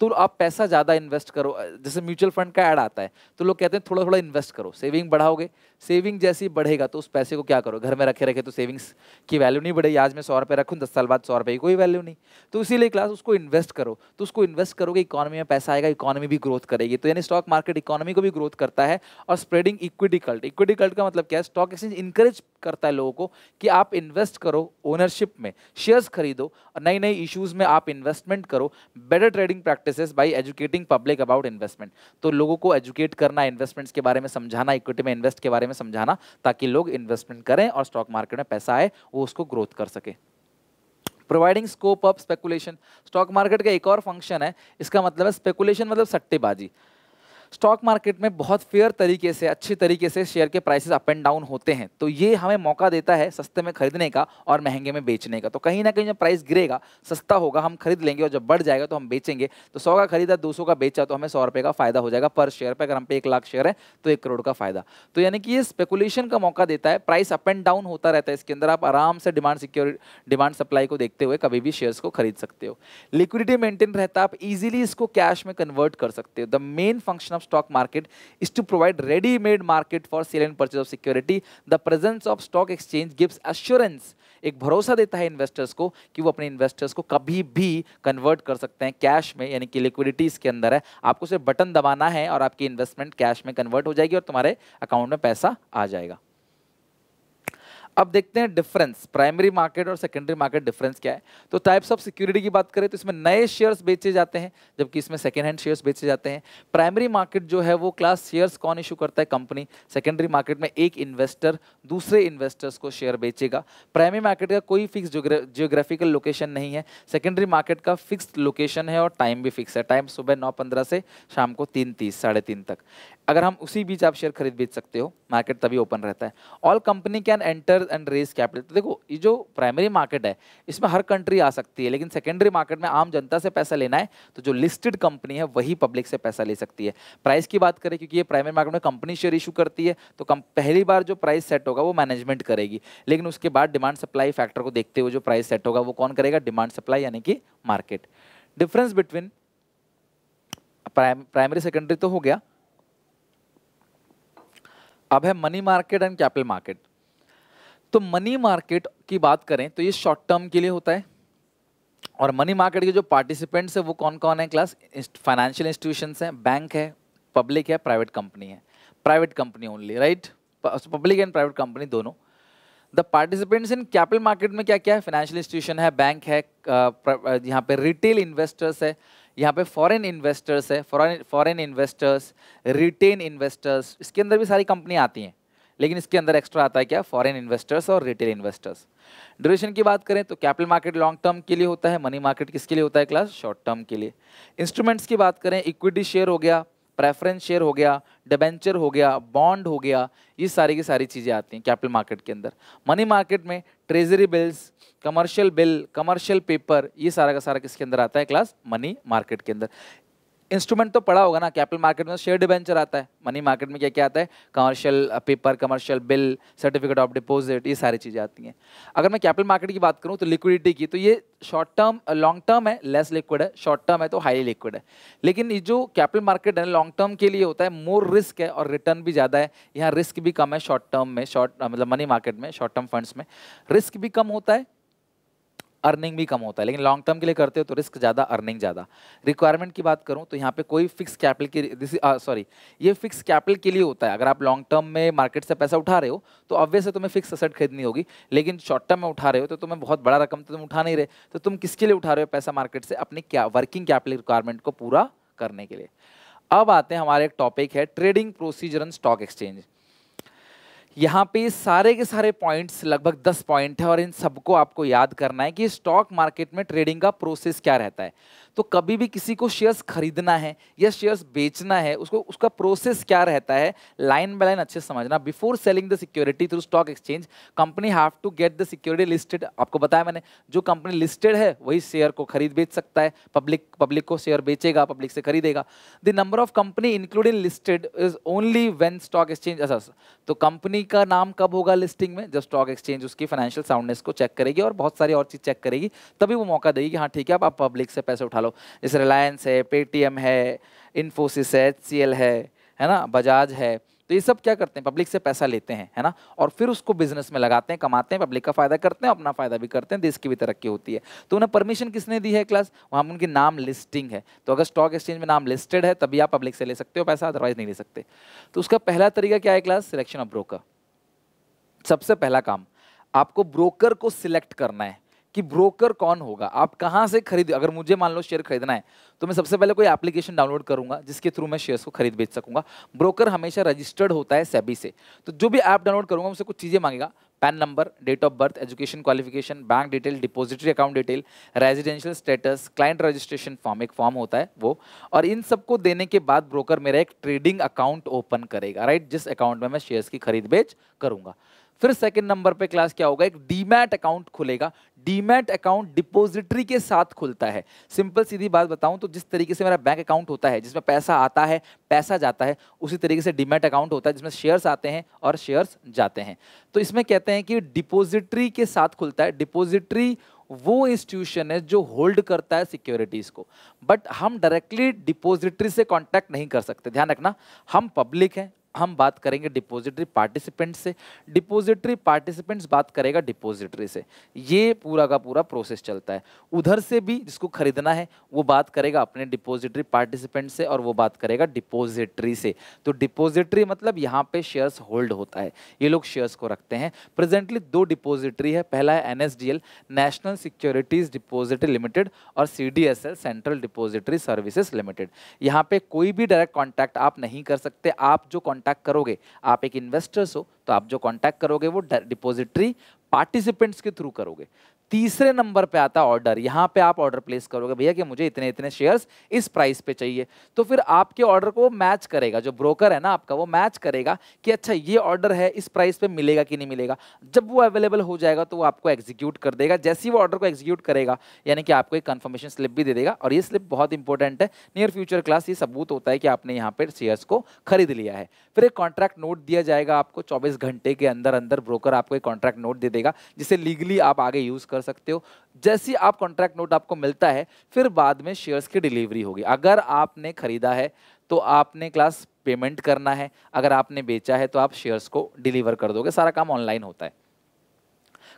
तो आप पैसा ज़्यादा इन्वेस्ट करो जैसे म्यूचुअल फंड का ऐड आता है तो लोग कहते हैं थोड़ा थोड़ा इन्वेस्ट करो सेविंग बढ़ाओगे सेविंग जैसी बढ़ेगा तो उस पैसे को क्या करो घर में रखे रखे तो सेविंग्स की वैल्यू नहीं बढ़ेगी आज मैं सौ रुपये रखूँ दस साल बाद सौ रुपये की कोई वैल्यू नहीं तो इसीलिए क्लास उसको इन्वेस्ट करो तो उसको इन्वेस्ट करोगे इकॉनमी में पैसा आएगा इकॉनमी भी ग्रोथ करेगी तो यानी स्टॉक मार्केट इकॉनमी को भी ग्रोथ करता है और spreading equity cult equity cult का मतलब क्या है स्टॉक एक्सचेंज इंकरेज करता है लोगों को कि आप इन्वेस्ट करो ओनरशिप में शेयर्स खरीदो और नई नई इशूज़ में आप इन्वेस्टमेंट करो better trading practices by educating public about investment तो लोगों को एजुकेट करना इन्वेस्टमेंट्स के बारे में समझाना इक्विटी में इन्वेस्ट के बारे में समझाना ताकि लोग इन्वेस्टमेंट करें और स्टॉक मार्केट में पैसा आए वो उसको ग्रोथ कर सके providing scope of speculation stock market का एक और फंक्शन है इसका मतलब है स्पेकुलेशन मतलब सट्टेबाजी स्टॉक मार्केट में बहुत फेयर तरीके से अच्छे तरीके से शेयर के प्राइसेस अप एंड डाउन होते हैं तो ये हमें मौका देता है सस्ते में खरीदने का और महंगे में बेचने का तो कहीं ना कहीं जब प्राइस गिरेगा सस्ता होगा हम खरीद लेंगे और जब बढ़ जाएगा तो हम बेचेंगे तो सौ का खरीदा दो का बेचा तो हमें सौ रुपये का फायदा हो जाएगा पर शेयर पर अगर हम पे एक लाख शेयर है तो एक करोड़ का फायदा तो यानी कि ये स्पेकुलेशन का मौका देता है प्राइस अप एंड डाउन होता रहता है इसके अंदर आप आराम से डिमांड सिक्योर डिमांड सप्लाई को देखते हुए कभी भी शेयर्स को खरीद सकते हो लिक्विडिटी मेंटेन रहता है आप इजिली इसको कैश में कन्वर्ट कर सकते हो the main function of stock market is to provide ready-made market for sale and purchase of security. The presence of stock exchange gives assurance एक भरोसा देता है इन्वेस्टर्स को कि वो अपने इन्वेस्टर्स को कभी भी कन्वर्ट कर सकते हैं कैश में यानी कि लिक्विडिटीज़ के अंदर है आपको सिर्फ बटन दबाना है और आपकी इन्वेस्टमेंट कैश में कन्वर्ट हो जाएगी और तुम्हारे अकाउंट में पैसा आ जाएगा अब देखते हैं डिफरेंस प्राइमरी मार्केट और सेकेंडरी मार्केट डिफरेंस क्या है तो टाइप्स ऑफ सिक्योरिटी की बात करें तो इसमें नए शेयर्स बेचे जाते हैं जबकि इसमें सेकेंड हैंड शेयर्स बेचे जाते हैं प्राइमरी मार्केट जो है वो क्लास शेयर्स कौन इशू करता है कंपनी सेकेंडरी मार्केट में एक इन्वेस्टर दूसरे इन्वेस्टर्स को शेयर बेचेगा प्राइमरी मार्केट का कोई फिक्स जियोग्राफिकल लोकेशन नहीं है सेकेंडरी मार्केट का फिक्स लोकेशन है और टाइम भी फिक्स है टाइम सुबह नौ पंद्रह से शाम को तीन तीस साढ़े तीन तक अगर हम उसी बीच आप शेयर खरीद बेच सकते हो मार्केट तभी ओपन रहता है all company can enter and raise capital तो देखो ये जो प्राइमरी मार्केट है इसमें हर कंट्री आ सकती है लेकिन सेकेंडरी मार्केट में आम जनता से पैसा लेना है तो जो लिस्टेड कंपनी है वही पब्लिक से पैसा ले सकती है प्राइस की बात करें क्योंकि ये प्राइमरी मार्केट में कंपनी शेयर इशू करती है तो कम पहली बार जो प्राइस सेट होगा वो मैनेजमेंट करेगी लेकिन उसके बाद डिमांड सप्लाई फैक्टर को देखते हुए जो प्राइस सेट होगा वो कौन करेगा डिमांड सप्लाई यानी कि market difference between primary secondary तो हो गया अब है money market and capital market तो मनी मार्केट की बात करें तो ये शॉर्ट टर्म के लिए होता है और मनी मार्केट के जो पार्टिसिपेंट्स हैं वो कौन कौन है क्लास फाइनेंशियल इंस्टीट्यूशंस हैं बैंक है पब्लिक है प्राइवेट कंपनी है private company only right public and private company दोनों the participants in capital market में क्या क्या है फाइनेंशियल इंस्टीट्यूशन है बैंक uh, है uh, यहाँ पे रिटेल इन्वेस्टर्स है यहाँ पे फॉरेन इन्वेस्टर्स है foreign foreign investors retail investors इसके अंदर भी सारी कंपनियाँ आती हैं लेकिन इसके अंदर एक्स्ट्रा आता है क्या फॉरेन इन्वेस्टर्स और रिटेल इन्वेस्टर्स ड्यूरेशन की बात करें तो कैपिटल मार्केट लॉन्ग टर्म के लिए होता है मनी मार्केट किसके लिए होता है क्लास शॉर्ट टर्म के लिए इंस्ट्रूमेंट्स की बात करें इक्विटी शेयर हो गया प्रेफरेंस शेयर हो गया डिबेंचर हो गया बॉन्ड हो गया ये सारी की सारी चीज़ें आती हैं कैपिटल मार्केट के अंदर मनी मार्केट में treasury bills commercial bill commercial paper ये सारा का सारा किसके अंदर आता है क्लास मनी मार्केट के अंदर इंस्ट्रूमेंट तो पड़ा होगा ना कैपिटल मार्केट में शेयर डिवेंचर आता है मनी मार्केट में क्या क्या आता है commercial paper commercial bill certificate of deposit ये सारी चीज़ें आती हैं अगर मैं कैपिटल मार्केट की बात करूँ तो लिक्विडिटी की तो ये शॉर्ट टर्म लॉन्ग टर्म है लेस लिक्विड है शॉर्ट टर्म है तो हाई लिक्विड है लेकिन ये जो कैपिटल मार्केट है लॉन्ग टर्म के लिए होता है मोर रिस्क है और रिटर्न भी ज़्यादा है यहाँ रिस्क भी कम है शॉर्ट टर्म में शॉर्ट uh, मतलब मनी मार्केट में शॉर्ट टर्म फंड्स में रिस्क भी कम होता है अर्निंग भी कम होता है लेकिन लॉन्ग टर्म के लिए करते हो तो रिस्क ज़्यादा अर्निंग ज़्यादा रिक्वायरमेंट की बात करूँ तो यहाँ पे कोई फिक्स कैपिटल की दिस सॉरी ये फिक्स कैपिटल के लिए होता है अगर आप लॉन्ग टर्म में मार्केट से पैसा उठा रहे हो तो ऑब्वियस तुम्हें फिक्स असेट खरीदनी होगी लेकिन शॉर्ट टर्म में उठा रहे हो तो तुम्हें बहुत बड़ा रकम तो तुम उठा नहीं रहे तो तुम किसके लिए उठा रहे हो पैसा मार्केट से अपनी क्या वर्किंग कैपिटल रिक्वायरमेंट को पूरा करने के लिए अब आते हैं हमारे एक टॉपिक है trading procedure and stock exchange यहाँ पे सारे के सारे पॉइंट्स लगभग दस पॉइंट है और इन सबको आपको याद करना है कि स्टॉक मार्केट में ट्रेडिंग का प्रोसेस क्या रहता है तो कभी भी किसी को शेयर्स खरीदना है या शेयर्स बेचना है उसको उसका प्रोसेस क्या रहता है लाइन बाय लाइन अच्छे समझना before selling the security through stock exchange company have to get the security listed आपको बताया मैंने जो कंपनी लिस्टेड है वही शेयर को खरीद बेच सकता है पब्लिक पब्लिक को शेयर बेचेगा पब्लिक से खरीदेगा the number of company including listed is only when stock exchange अच्छा तो कंपनी का नाम कब होगा लिस्टिंग में जब स्टॉक एक्सचेंज उसकी फाइनेंशियल साउंडनेस को चेक करेगी और बहुत सारी और चीज़ चेक करेगी तभी वो मौका देगी कि हाँ ठीक है आप पब्लिक से पैसे उठा लो जैसे रिलायंस है पेटीएम है इन्फोसिस है एच है है ना बजाज है तो ये सब क्या करते हैं पब्लिक से पैसा लेते हैं है ना और फिर उसको बिजनेस में लगाते हैं कमाते हैं पब्लिक का फायदा करते हैं अपना फायदा भी करते हैं देश की भी तरक्की होती है तो उन्हें परमिशन किसने दी है क्लास वहाँ उनकी नाम लिस्टिंग है तो अगर स्टॉक एक्सचेंज में नाम लिस्टेड है तभी आप पब्लिक से ले सकते हो पैसा अदरवाइज नहीं ले सकते तो उसका पहला तरीका क्या है क्लास सिलेक्शन ऑफ ब्रोकर सबसे पहला काम आपको ब्रोकर को सिलेक्ट करना है कि ब्रोकर कौन होगा आप कहाँ से खरीद अगर मुझे मान लो शेयर खरीदना है तो मैं सबसे पहले कोई एप्लीकेशन डाउनलोड करूंगा जिसके थ्रू मैं शेयर्स को खरीद बेच सकूंगा ब्रोकर हमेशा रजिस्टर्ड होता है सेबी से तो जो भी ऐप डाउनलोड करूंगा उससे कुछ चीज़ें मांगेगा PAN number date of birth education qualification bank detail depository account detail residential status client registration form एक फॉर्म होता है वो और इन सबको देने के बाद ब्रोकर मेरा एक ट्रेडिंग अकाउंट ओपन करेगा राइट जिस अकाउंट में मैं शेयर्स की खरीद बेच करूंगा फिर सेकंड नंबर पे क्लास क्या होगा एक डीमैट अकाउंट खुलेगा डीमैट अकाउंट डिपोजिटरी के साथ खुलता है सिंपल सीधी बात बताऊं तो जिस तरीके से मेरा बैंक अकाउंट होता है जिसमें पैसा आता है पैसा जाता है उसी तरीके से डीमैट अकाउंट होता है जिसमें शेयर्स आते हैं और शेयर्स जाते हैं तो इसमें कहते हैं कि डिपोजिटरी के साथ खुलता है डिपोजिटरी वो इंस्टीट्यूशन है जो होल्ड करता है सिक्योरिटीज़ को बट हम डायरेक्टली डिपोजिटरी से कांटेक्ट नहीं कर सकते ध्यान रखना हम पब्लिक हैं हम बात करेंगे डिपोजिटरी पार्टिसिपेंट से डिपोजिटरी पार्टिसिपेंट्स बात करेगा डिपोजिटरी से ये पूरा का पूरा प्रोसेस चलता है उधर से भी जिसको खरीदना है वो बात करेगा अपने डिपोजिटरी पार्टिसिपेंट से और वो बात करेगा डिपोजिटरी से तो डिपोजिटरी मतलब यहाँ पे शेयर्स होल्ड होता है ये लोग शेयर्स को रखते हैं प्रेजेंटली दो डिपोजिटरी है पहला है N national securities depository limited और C central depository services limited यहाँ पे कोई भी डायरेक्ट कॉन्टैक्ट आप नहीं कर सकते आप जो कांटेक्ट करोगे आप एक इन्वेस्टर्स हो तो आप जो कांटेक्ट करोगे वो डिपोजिटरी पार्टिसिपेंट्स के थ्रू करोगे तीसरे नंबर पे आता ऑर्डर यहाँ पे आप ऑर्डर प्लेस करोगे भैया कि मुझे इतने इतने शेयर्स इस प्राइस पे चाहिए तो फिर आपके ऑर्डर को मैच करेगा जो ब्रोकर है ना आपका वो मैच करेगा कि अच्छा ये ऑर्डर है इस प्राइस पे मिलेगा कि नहीं मिलेगा जब वो अवेलेबल हो जाएगा तो वो आपको एग्जीक्यूट कर देगा जैसे ही वो ऑर्डर को एग्जीक्यूट करेगा यानी कि आपको एक कन्फर्मेशन स्लिप भी दे देगा और ये स्लिप बहुत इंपॉर्टेंट है नियर फ्यूचर क्लास ये सबूत होता है कि आपने यहाँ पर शेयर्स को खरीद लिया है फिर एक कॉन्ट्रैक्ट नोट दिया जाएगा आपको चौबीस घंटे के अंदर अंदर ब्रोकर आपको एक कॉन्ट्रैक्ट नोट दे देगा जिसे लीगली आप आगे यूज़ कर सकते हो जैसे ही आप कॉन्ट्रैक्ट नोट आपको मिलता है फिर बाद में शेयर्स की डिलीवरी होगी अगर आपने खरीदा है तो आपने क्लास पेमेंट करना है अगर आपने बेचा है तो आप शेयर्स को डिलीवर कर दोगे सारा काम ऑनलाइन होता है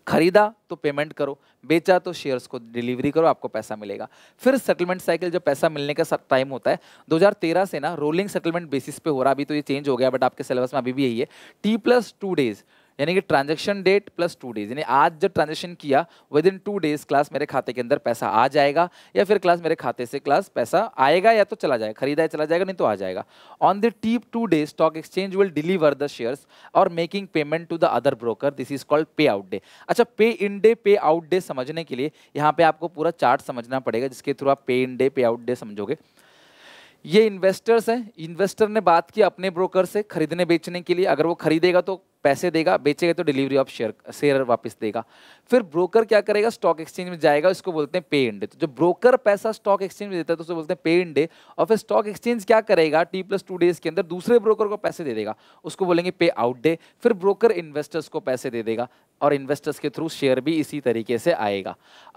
खरीदा तो पेमेंट करो बेचा तो शेयर्स को डिलीवरी करो आपको पैसा मिलेगा फिर सेटलमेंट साइकिल जब पैसा मिलने का टाइम होता है 2013 से ना रोलिंग सेटलमेंट बेसिस पे हो रहा अभी तो ये चेंज हो गया बट आपके सिलेबस में अभी भी यही है टी प्लस टू डेज़ यानी कि transaction date plus two days यानी आज जो ट्रांजेक्शन किया within two days class मेरे खाते के अंदर पैसा आ जाएगा या फिर क्लास मेरे खाते से क्लास पैसा आएगा या तो चला जाएगा खरीदा चला जाएगा नहीं तो आ जाएगा on the tip two days stock exchange will deliver the shares और making payment to the other broker this is called pay out day अच्छा pay in day pay out day समझने के लिए यहाँ पे आपको पूरा चार्ट समझना पड़ेगा जिसके थ्रू आप pay in day pay out day समझोगे ये इन्वेस्टर्स हैं इन्वेस्टर ने बात की अपने ब्रोकर से खरीदने बेचने के लिए अगर वो खरीदेगा तो पैसे देगा बेचेगा तो डिलीवरी ऑफ शेयर शेयर वापस देगा फिर ब्रोकर क्या करेगा स्टॉक एक्सचेंज में जाएगा इसको बोलते हैं पे इन डे तो जो ब्रोकर पैसा स्टॉक एक्सचेंज में देता है तो उसे बोलते हैं पे इन डे और फिर स्टॉक एक्सचेंज क्या करेगा टी प्लस टू डेज के अंदर दूसरे ब्रोकर को पैसे दे देगा उसको बोलेंगे पे आउट डे फिर ब्रोकर इन्वेस्टर्स को पैसे दे देगा और इन्वेस्टर्स के थ्रू शेयर भी इसी तरीके से आएगा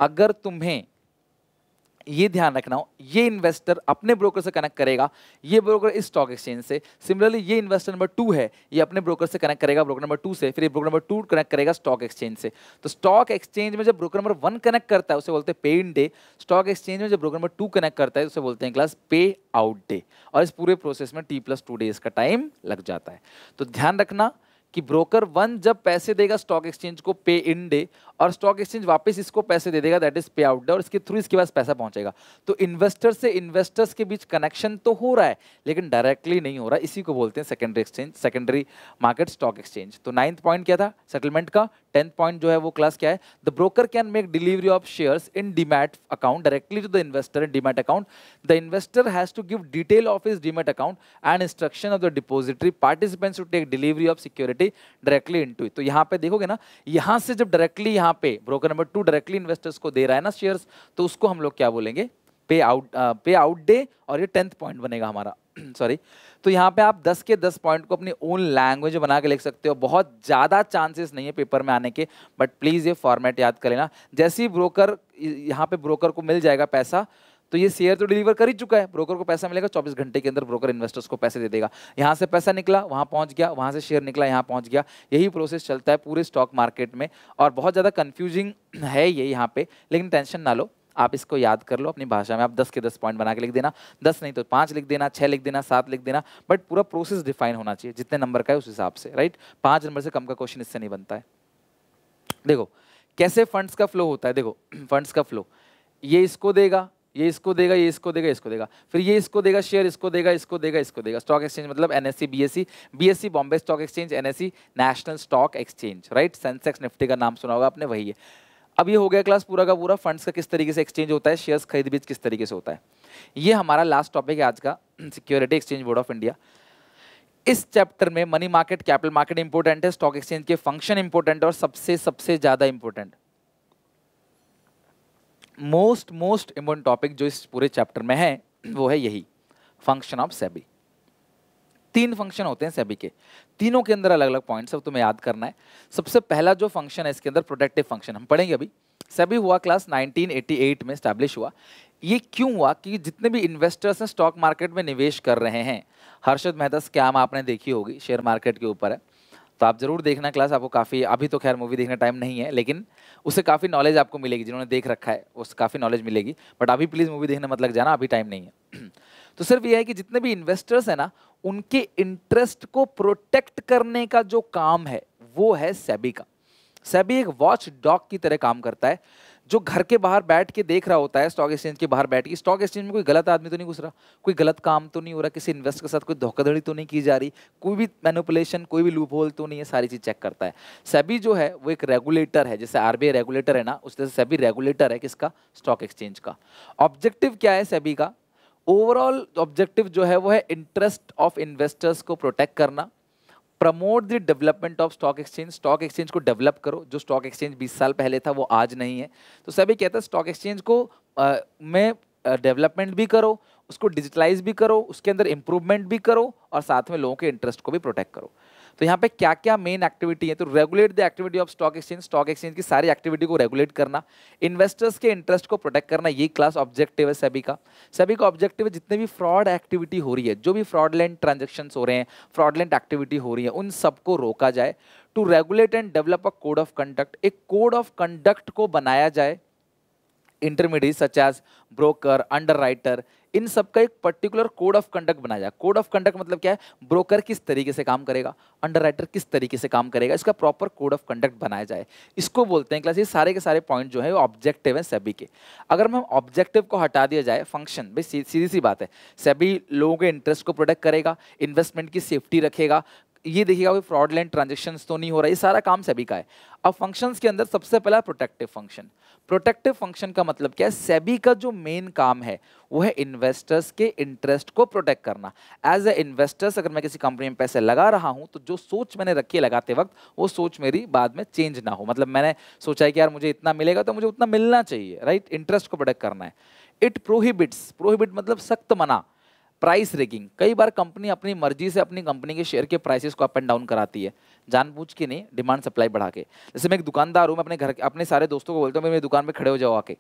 अगर तुम्हें ये ध्यान रखना हो ये इन्वेस्टर अपने ब्रोकर से कनेक्ट करेगा ये ब्रोकर इस स्टॉक एक्सचेंज से सिमिलरली ये इन्वेस्टर नंबर टू है ये अपने ब्रोकर से कनेक्ट करेगा ब्रोकर नंबर टू से फिर ये ब्रोकर नंबर टू कनेक्ट करेगा स्टॉक एक्सचेंज से तो स्टॉक एक्सचेंज में जब ब्रोकर नंबर वन कनेक्ट करता है उसे बोलते हैं पे इन डे स्टॉक एक्सचेंज में जब ब्रोकर नंबर टू कनेक्ट करता है उसे बोलते हैं क्लास पे आउट डे और इस पूरे प्रोसेस में टी प्लस टू डेज का टाइम लग जाता है तो ध्यान रखना कि ब्रोकर वन जब पैसे देगा स्टॉक एक्सचेंज को पे इन डे और स्टॉक एक्सचेंज वापस इसको पैसे दे देगा दैट इज पे आउट और इसके थ्रू इसके पास पैसा पहुंचेगा तो इन्वेस्टर से इन्वेस्टर्स के बीच कनेक्शन तो हो रहा है लेकिन डायरेक्टली नहीं हो रहा इसी को बोलते हैं secondary exchange secondary market stock exchange तो नाइन्थ पॉइंट क्या था सेटलमेंट का टेंथ पॉइंट जो है वो क्लास क्या है the broker can make delivery of shares in demat account directly to the investor in demat account the investor has to give detail of is demat account and instruction of the depository participants to take delivery of security directly in तो यहाँ पे देखोगे ना यहाँ से जब directly यहाँ यहाँ पे broker number two directly investors को दे रहा है ना शेयर्स तो उसको हम लोग क्या बोलेंगे पे आउट पे आउट डे और ये टेंथ पॉइंट बनेगा हमारा सॉरी [clears throat] तो यहाँ पे आप 10 के 10 पॉइंट को अपनी ओन लैंग्वेज बना के लिख सकते हो बहुत ज़्यादा चांसेस नहीं है पेपर में आने के बट प्लीज़ ये फॉर्मेट याद कर लेना जैसे ही ब्रोकर यहाँ पे ब्रोकर को मिल जाएगा पैसा तो ये शेयर तो डिलीवर कर ही चुका है ब्रोकर को पैसा मिलेगा चौबीस घंटे के अंदर ब्रोकर इन्वेस्टर्स को पैसे दे देगा यहाँ से पैसा निकला वहाँ पहुँच गया वहाँ से शेयर निकला यहाँ पहुँच गया यही प्रोसेस चलता है पूरे स्टॉक मार्केट में और बहुत ज़्यादा कन्फ्यूजिंग [clears throat] है ये यहाँ पे लेकिन टेंशन ना लो आप इसको याद कर लो अपनी भाषा में आप दस के दस पॉइंट बना के लिख देना दस नहीं तो पाँच लिख देना छः लिख देना सात लिख देना बट पूरा प्रोसेस डिफाइन होना चाहिए जितने नंबर का है उस हिसाब से राइट पाँच नंबर से कम का क्वेश्चन इससे नहीं बनता है देखो कैसे फंड्स का फ्लो होता है देखो फंड्स [clears throat] का फ्लो ये इसको देगा ये इसको देगा ये इसको देगा इसको देगा फिर ये इसको देगा शेयर इसको देगा इसको देगा इसको देगा स्टॉक एक्सचेंज मतलब N S C Bombay stock exchange N national stock exchange right Sensex Nifty का नाम सुना होगा आपने वही है अब ये हो गया क्लास पूरा का पूरा फंड्स का किस तरीके से एक्सचेंज होता है शेयर्स खरीद बीच किस तरीके से होता है ये हमारा लास्ट टॉपिक है आज का security exchange board of India इस चैप्टर में money market capital market important है स्टॉक एक्सचेंज के फंक्शन इंपोर्टेंट और सबसे सबसे ज़्यादा important most most important topic जो इस पूरे चैप्टर में है वो है यही फंक्शन ऑफ सेबी तीन फंक्शन होते हैं सेबी के तीनों के अंदर अलग अलग पॉइंट्स अब तुम्हें याद करना है सबसे पहला जो फंक्शन है इसके अंदर प्रोडक्टिव फंक्शन हम पढ़ेंगे अभी सेबी हुआ क्लास 1988 में स्टैब्लिश हुआ ये क्यों हुआ कि जितने भी इन्वेस्टर्स हैं स्टॉक मार्केट में निवेश कर रहे हैं हर्षद मेहता स्कैम आपने देखी होगी शेयर मार्केट के ऊपर है तो आप ज़रूर देखना क्लास आपको काफ़ी अभी तो खैर मूवी देखने टाइम नहीं है लेकिन उससे काफ़ी नॉलेज आपको मिलेगी जिन्होंने देख रखा है उससे काफ़ी नॉलेज मिलेगी बट अभी प्लीज़ मूवी देखने मत लग जाना अभी टाइम नहीं है [clears throat] तो सिर्फ ये है कि जितने भी इन्वेस्टर्स हैं ना उनके इंटरेस्ट को प्रोटेक्ट करने का जो काम है वो है सेबी का सेबी एक वॉच डॉग की तरह काम करता है जो घर के बाहर बैठ के देख रहा होता है स्टॉक एक्सचेंज के बाहर बैठ के स्टॉक एक्सचेंज में कोई गलत आदमी तो नहीं घुस रहा कोई गलत काम तो नहीं हो रहा किसी इन्वेस्टर के साथ कोई धोखाधड़ी तो नहीं की जा रही कोई भी मैनुपुलेशन कोई भी लूप होल तो नहीं है सारी चीज़ चेक करता है सभी जो है वो एक रेगुलेटर है जैसे आर रेगुलेटर है ना उस तरह से रेगुलेटर है किसका स्टॉक एक्सचेंज का ऑब्जेक्टिव क्या है सभी का ओवरऑल ऑब्जेक्टिव जो है वो है इंटरेस्ट ऑफ इन्वेस्टर्स को प्रोटेक्ट करना promote the development of stock exchange stock exchange को डेवलप करो जो स्टॉक एक्सचेंज 20 साल पहले था वो आज नहीं है तो सभी कहते हैं स्टॉक एक्सचेंज को आ, में डेवलपमेंट भी करो उसको डिजिटलाइज भी करो उसके अंदर इम्प्रूवमेंट भी करो और साथ में लोगों के इंटरेस्ट को भी प्रोटेक्ट करो तो यहाँ पे क्या क्या मेन एक्टिविटी है तो regulate the activity of stock exchange stock exchange की सारी एक्टिविटी को रेगुलेट करना इन्वेस्टर्स के इंटरेस्ट को प्रोटेक्ट करना ये क्लास ऑब्जेक्टिव है सभी का सभी का ऑब्जेक्टिव है जितने भी फ्रॉड एक्टिविटी हो रही है जो भी फ्रॉडलैंड ट्रांजेक्शन हो रहे हैं फ्रॉडलैंड एक्टिविटी हो रही है उन सबको रोका जाए to regulate and develop a code of conduct एक कोड ऑफ कंडक्ट को बनाया जाए intermediaries such as broker underwriter इन सब का एक पर्टिकुलर कोड ऑफ कंडक्ट बनाया जाए कोड ऑफ कंडक्ट मतलब क्या है ब्रोकर किस तरीके से काम करेगा अंडरराइटर किस तरीके से काम करेगा इसका प्रॉपर कोड ऑफ कंडक्ट बनाया जाए इसको बोलते हैं क्लास ये सारे के सारे पॉइंट जो है वो ऑब्जेक्टिव है सभी के अगर हम ऑब्जेक्टिव को हटा दिया जाए फंक्शन भाई सीधी सी बात है सभी लोगों के इंटरेस्ट को प्रोटेक्ट करेगा इन्वेस्टमेंट की सेफ्टी रखेगा ये देखिएगा कोई फ्रॉड लैंड ट्रांजेक्शन तो नहीं हो रहा ये सारा काम सभी का है अब फंक्शंस के अंदर सबसे पहला प्रोटेक्टिव फंक्शन प्रोटेक्टिव फंक्शन का मतलब क्या है सेबी का जो मेन काम है वो है इन्वेस्टर्स के इंटरेस्ट को प्रोटेक्ट करना एज ए इन्वेस्टर्स अगर मैं किसी कंपनी में पैसे लगा रहा हूँ तो जो सोच मैंने रखी है लगाते वक्त वो सोच मेरी बाद में चेंज ना हो मतलब मैंने सोचा है कि यार मुझे इतना मिलेगा तो मुझे उतना मिलना चाहिए राइट इंटरेस्ट को प्रोटेक्ट करना है इट प्रोहिबिट्स प्रोहिबिट मतलब सख्त मना प्राइस रेगिंग कई बार कंपनी अपनी मर्जी से अपनी कंपनी के शेयर के प्राइसेस को अप एंड डाउन कराती है जानबूझ के नहीं डिमांड सप्लाई बढ़ा के जैसे मैं एक दुकानदार हूँ मैं अपने घर अपने सारे दोस्तों को बोलता हूँ मेरी दुकान पर खड़े हो जाओ आके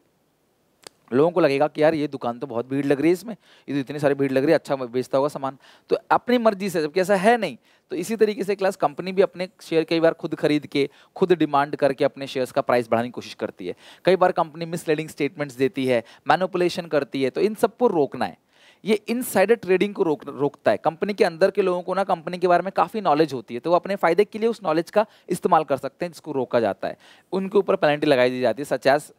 लोगों को लगेगा कि यार ये दुकान तो बहुत भीड़ लग रही है इसमें ये तो इतनी सारी भीड़ लग रही है अच्छा बेचता होगा सामान तो अपनी मर्जी से जबकि ऐसा है नहीं तो इसी तरीके से क्लास कंपनी भी अपने शेयर कई बार खुद खरीद के खुद डिमांड करके अपने शेयर्स का प्राइस बढ़ाने की कोशिश करती है कई बार कंपनी मिसलीडिंग स्टेटमेंट्स देती है मैनुपुलेशन करती है तो इन सबको रोकना है ये इन ट्रेडिंग को रोक रोकता है कंपनी के अंदर के लोगों को ना कंपनी के बारे में काफ़ी नॉलेज होती है तो वो अपने फायदे के लिए उस नॉलेज का इस्तेमाल कर सकते हैं जिसको रोका जाता है उनके ऊपर पेनल्टी लगाई दी जाती है such as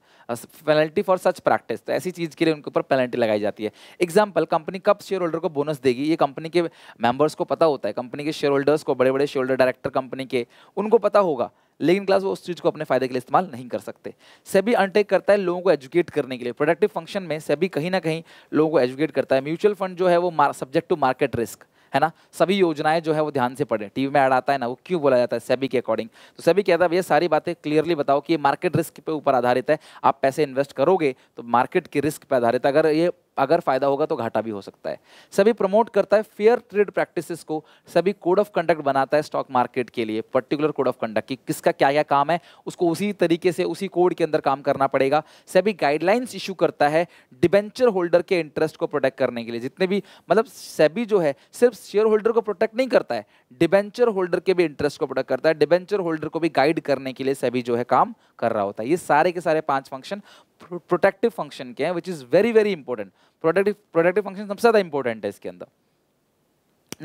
penalty for such practice तो ऐसी चीज़ के लिए उनके ऊपर पेनल्टी लगाई जाती है एग्जाम्पल कंपनी कब शेयर होल्डर को बोनस देगी ये कंपनी के मेम्बर्स को पता होता है कंपनी के शेयर होल्डर्स को बड़े बड़े शेयर होल्डर डायरेक्टर कंपनी के उनको पता होगा लेकिन क्लास वो उस चीज़ को अपने फायदे के लिए इस्तेमाल नहीं कर सकते सेबी अनटेक करता है लोगों को एजुकेट करने के लिए प्रोडक्टिव फंक्शन में सेबी कहीं ना कहीं लोगों को एजुकेट करता है म्यूचुअल फंड जो है वो सब्जेक्ट टू मार्केट रिस्क है ना सभी योजनाएं जो है वो ध्यान से पढ़ें टीवी में ऐड आता है ना वो क्यों बोला जाता है सभी के अकॉर्डिंग तो सेबी कहता है भैया सारी बातें क्लियरली बताओ कि मार्केट रिस्क पे ऊपर आधारित है आप पैसे इन्वेस्ट करोगे तो मार्केट की रिस्क पर आधारित अगर ये अगर फ़ायदा होगा तो घाटा भी हो सकता है सभी प्रमोट करता है फेयर ट्रेड प्रैक्टिसेस को सभी कोड ऑफ कंडक्ट बनाता है स्टॉक मार्केट के लिए पर्टिकुलर कोड ऑफ कंडक्ट कि किसका क्या क्या काम है उसको उसी तरीके से उसी कोड के अंदर काम करना पड़ेगा सभी गाइडलाइंस इशू करता है डिबेंचर होल्डर के इंटरेस्ट को प्रोटेक्ट करने के लिए जितने भी मतलब सभी जो है सिर्फ शेयर होल्डर को प्रोटेक्ट नहीं करता है डिबेंचर होल्डर के भी इंटरेस्ट को प्रोटेक्ट करता है डिबेंचर होल्डर को भी गाइड करने के लिए सभी जो है काम कर रहा होता है ये सारे के सारे पांच फंक्शन प्रोटेक्टिव फंक्शन के हैं which is very very important protective protective function सबसे ज़्यादा इंपॉर्टेंट है इसके अंदर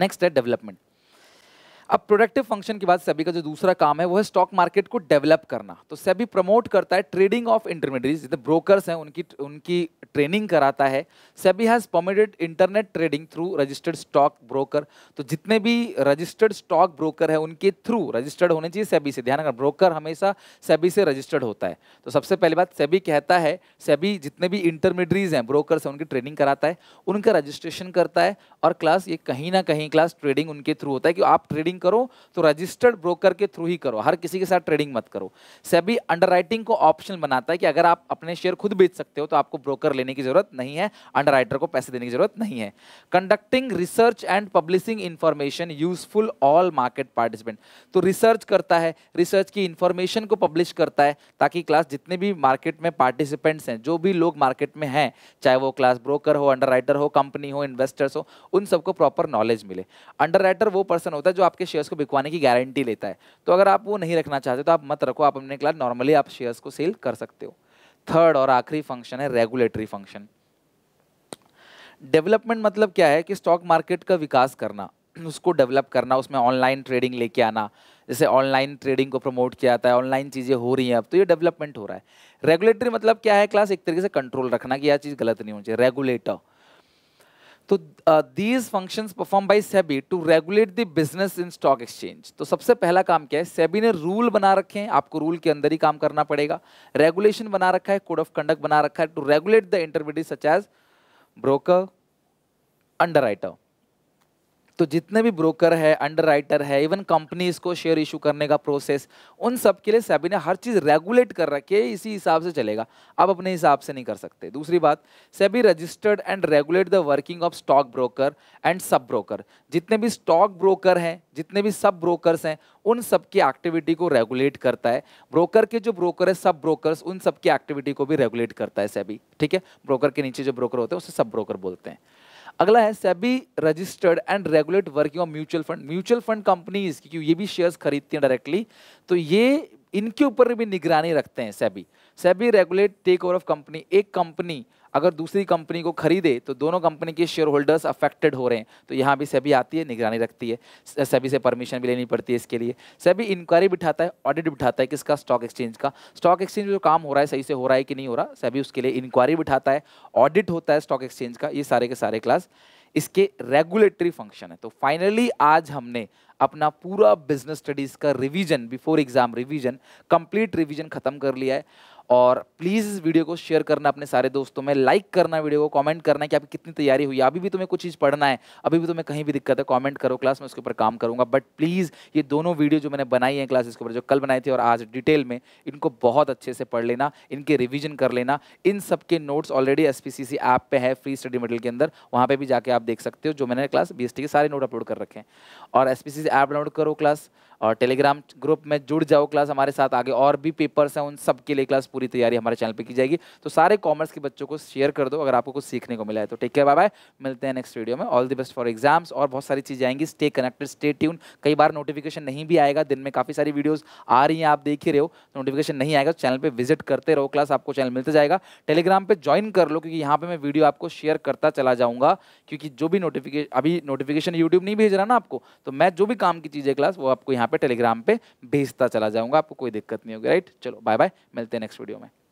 नेक्स्ट है डेवलपमेंट अब प्रोडक्टिव फंक्शन के बाद सेबी का जो दूसरा काम है वो है स्टॉक मार्केट को डेवलप करना तो सेबी प्रमोट करता है ट्रेडिंग ऑफ इंटरमीडिएट जितने ब्रोकर्स हैं उनकी उनकी ट्रेनिंग कराता है SEBI has permitted internet trading through registered stock broker तो जितने भी रजिस्टर्ड स्टॉक ब्रोकर है उनके थ्रू रजिस्टर्ड होने चाहिए सेबी से ध्यान रखना ब्रोकर हमेशा सेबी से रजिस्टर्ड होता है तो सबसे पहली बात सेबी कहता है सेबी जितने भी इंटरमीडिएट्स हैं ब्रोकर हैं उनकी ट्रेनिंग कराता है उनका रजिस्ट्रेशन करता है और क्लास ये कहीं ना कहीं क्लास ट्रेडिंग उनके थ्रू होता है कि आप ट्रेडिंग ट्रेडिंग करो तो रजिस्टर्ड ब्रोकर के थ्रू ही करो हर किसी के साथ ट्रेडिंग मत करो सभी अंडरराइटिंग को ऑप्शन बनाता है कि अगर आप अपने शेयर खुद बेच सकते हो तो आपको ब्रोकर लेने की जरूरत नहीं है अंडरराइटर को पैसे देने की जरूरत नहीं है conducting research and publishing information useful all market participant तो रिसर्च करता है रिसर्च की इन्फॉर्मेशन को पब्लिश करता है ताकि क्लास जितने भी मार्केट में पार्टिसिपेंट्स हैं जो भी लोग मार्केट में हैं चाहे वो क्लास ब्रोकर हो अंडर हो कंपनी हो इन्वेस्टर्स हो उन सबको प्रॉपर नॉलेज मिले अंडर वो पर्सन होता है जो आपके आपके शेयर्स को बिकवाने की गारंटी लेता है तो अगर आप वो नहीं रखना चाहते तो आप मत रखो आप अपने क्लास नॉर्मली आप शेयर्स को सेल कर सकते हो थर्ड और आखिरी फंक्शन है रेगुलेटरी फंक्शन डेवलपमेंट मतलब क्या है कि स्टॉक मार्केट का विकास करना उसको डेवलप करना उसमें ऑनलाइन ट्रेडिंग लेके आना जैसे ऑनलाइन ट्रेडिंग को प्रमोट किया जाता है ऑनलाइन चीज़ें हो रही हैं अब तो ये डेवलपमेंट हो रहा है रेगुलेटरी मतलब क्या है क्लास एक तरीके से कंट्रोल रखना कि यह चीज़ गलत नहीं होनी चाहिए रेगुलेटर तो these functions perform by SEBI to regulate the business in stock exchange तो सबसे पहला काम क्या है सेबी ने रूल बना रखे हैं आपको रूल के अंदर ही काम करना पड़ेगा रेगुलेशन बना रखा है कोड ऑफ कंडक्ट बना रखा है to regulate the intermediate such as broker under तो जितने भी ब्रोकर है अंडर है इवन कंपनीज को शेयर इशू करने का प्रोसेस उन सब के लिए सेबी ने हर चीज़ रेगुलेट कर रखी है इसी हिसाब से चलेगा आप अपने हिसाब से नहीं कर सकते दूसरी बात SEBI registered and regulate the working of stock broker and sub broker जितने भी स्टॉक ब्रोकर हैं जितने भी सब ब्रोकर्स हैं उन सब की एक्टिविटी को रेगुलेट करता है ब्रोकर के जो ब्रोकर है सब ब्रोकर्स उन सब की एक्टिविटी को भी रेगुलेट करता है सेबी ठीक है ब्रोकर के नीचे जो ब्रोकर होते हैं उसे सब ब्रोकर बोलते हैं अगला है SEBI registered and regulate working of mutual fund mutual fund companies क्योंकि ये भी शेयर्स खरीदती हैं डायरेक्टली तो ये इनके ऊपर भी निगरानी रखते हैं SEBI SEBI regulate take over of company एक कंपनी अगर दूसरी कंपनी को खरीदे तो दोनों कंपनी के शेयर होल्डर्स अफेक्टेड हो रहे हैं तो यहाँ भी सभी आती है निगरानी रखती है सभी से परमिशन भी लेनी पड़ती है इसके लिए सभी इंक्वायरी बिठाता है ऑडिट बिठाता है किसका स्टॉक एक्सचेंज का स्टॉक एक्सचेंज जो काम हो रहा है सही से हो रहा है कि नहीं हो रहा सभी उसके लिए इंक्वायरी बिठाता है ऑडिट होता है स्टॉक एक्सचेंज का ये सारे के सारे क्लास इसके रेगुलेटरी फंक्शन है तो फाइनली आज हमने अपना पूरा बिजनेस स्टडीज़ का revision before exam revision complete revision ख़त्म कर लिया है और प्लीज़ इस वीडियो को शेयर करना अपने सारे दोस्तों में लाइक करना वीडियो को कमेंट करना कि आपकी कितनी तैयारी हुई अभी भी तुम्हें कुछ चीज़ पढ़ना है अभी भी तुम्हें कहीं भी दिक्कत है कमेंट करो क्लास में उसके ऊपर काम करूँगा बट प्लीज़ ये दोनों वीडियो जो मैंने बनाई है क्लासेस के ऊपर जो कल बनाई थी और आज डिटेल में इनको बहुत अच्छे से पढ़ लेना इनके रिविजन कर लेना इन सब के notes already S P C है फ्री स्टडी मेडल के अंदर वहाँ पर भी जाके आप देख सकते हो जो मैंने क्लास बी के सारे नोट अपलोड कर रखे हैं और एस ऐप डाउनलोड करो क्लास और टेलीग्राम ग्रुप में जुड़ जाओ क्लास हमारे साथ आगे और भी पेपर्स हैं उन सब के लिए क्लास पूरी तैयारी हमारे चैनल पे की जाएगी तो सारे कॉमर्स के बच्चों को शेयर कर दो अगर आपको कुछ सीखने को मिला है तो टेक केयर बाय बाय मिलते हैं नेक्स्ट वीडियो में all the best for exams और बहुत सारी चीज़ें आएंगी स्टे कनेक्टेड स्टे ट्यून कई बार नोटिफिकेशन नहीं भी आएगा दिन में काफ़ी सारी वीडियोज़ आ रही हैं आप देख ही रहे हो नोटिफिकेशन नहीं आएगा चैनल पर विजिट करते रहो क्लास आपको चैनल मिलते जाएगा टेलीग्राम पर ज्वाइन कर लो क्योंकि यहाँ पर मैं वीडियो आपको शेयर करता चला जाऊँगा क्योंकि जो भी नोटिफिकेशन अभी नोटिफिकेशन यूट्यूब नहीं भेज रहा ना आपको तो मैं जो भी काम की चीज़ है क्लास वो आपको यहाँ पर पे टेलीग्राम पे भेजता चला जाऊंगा आपको कोई दिक्कत नहीं होगी राइट चलो बाय बाय मिलते हैं नेक्स्ट वीडियो में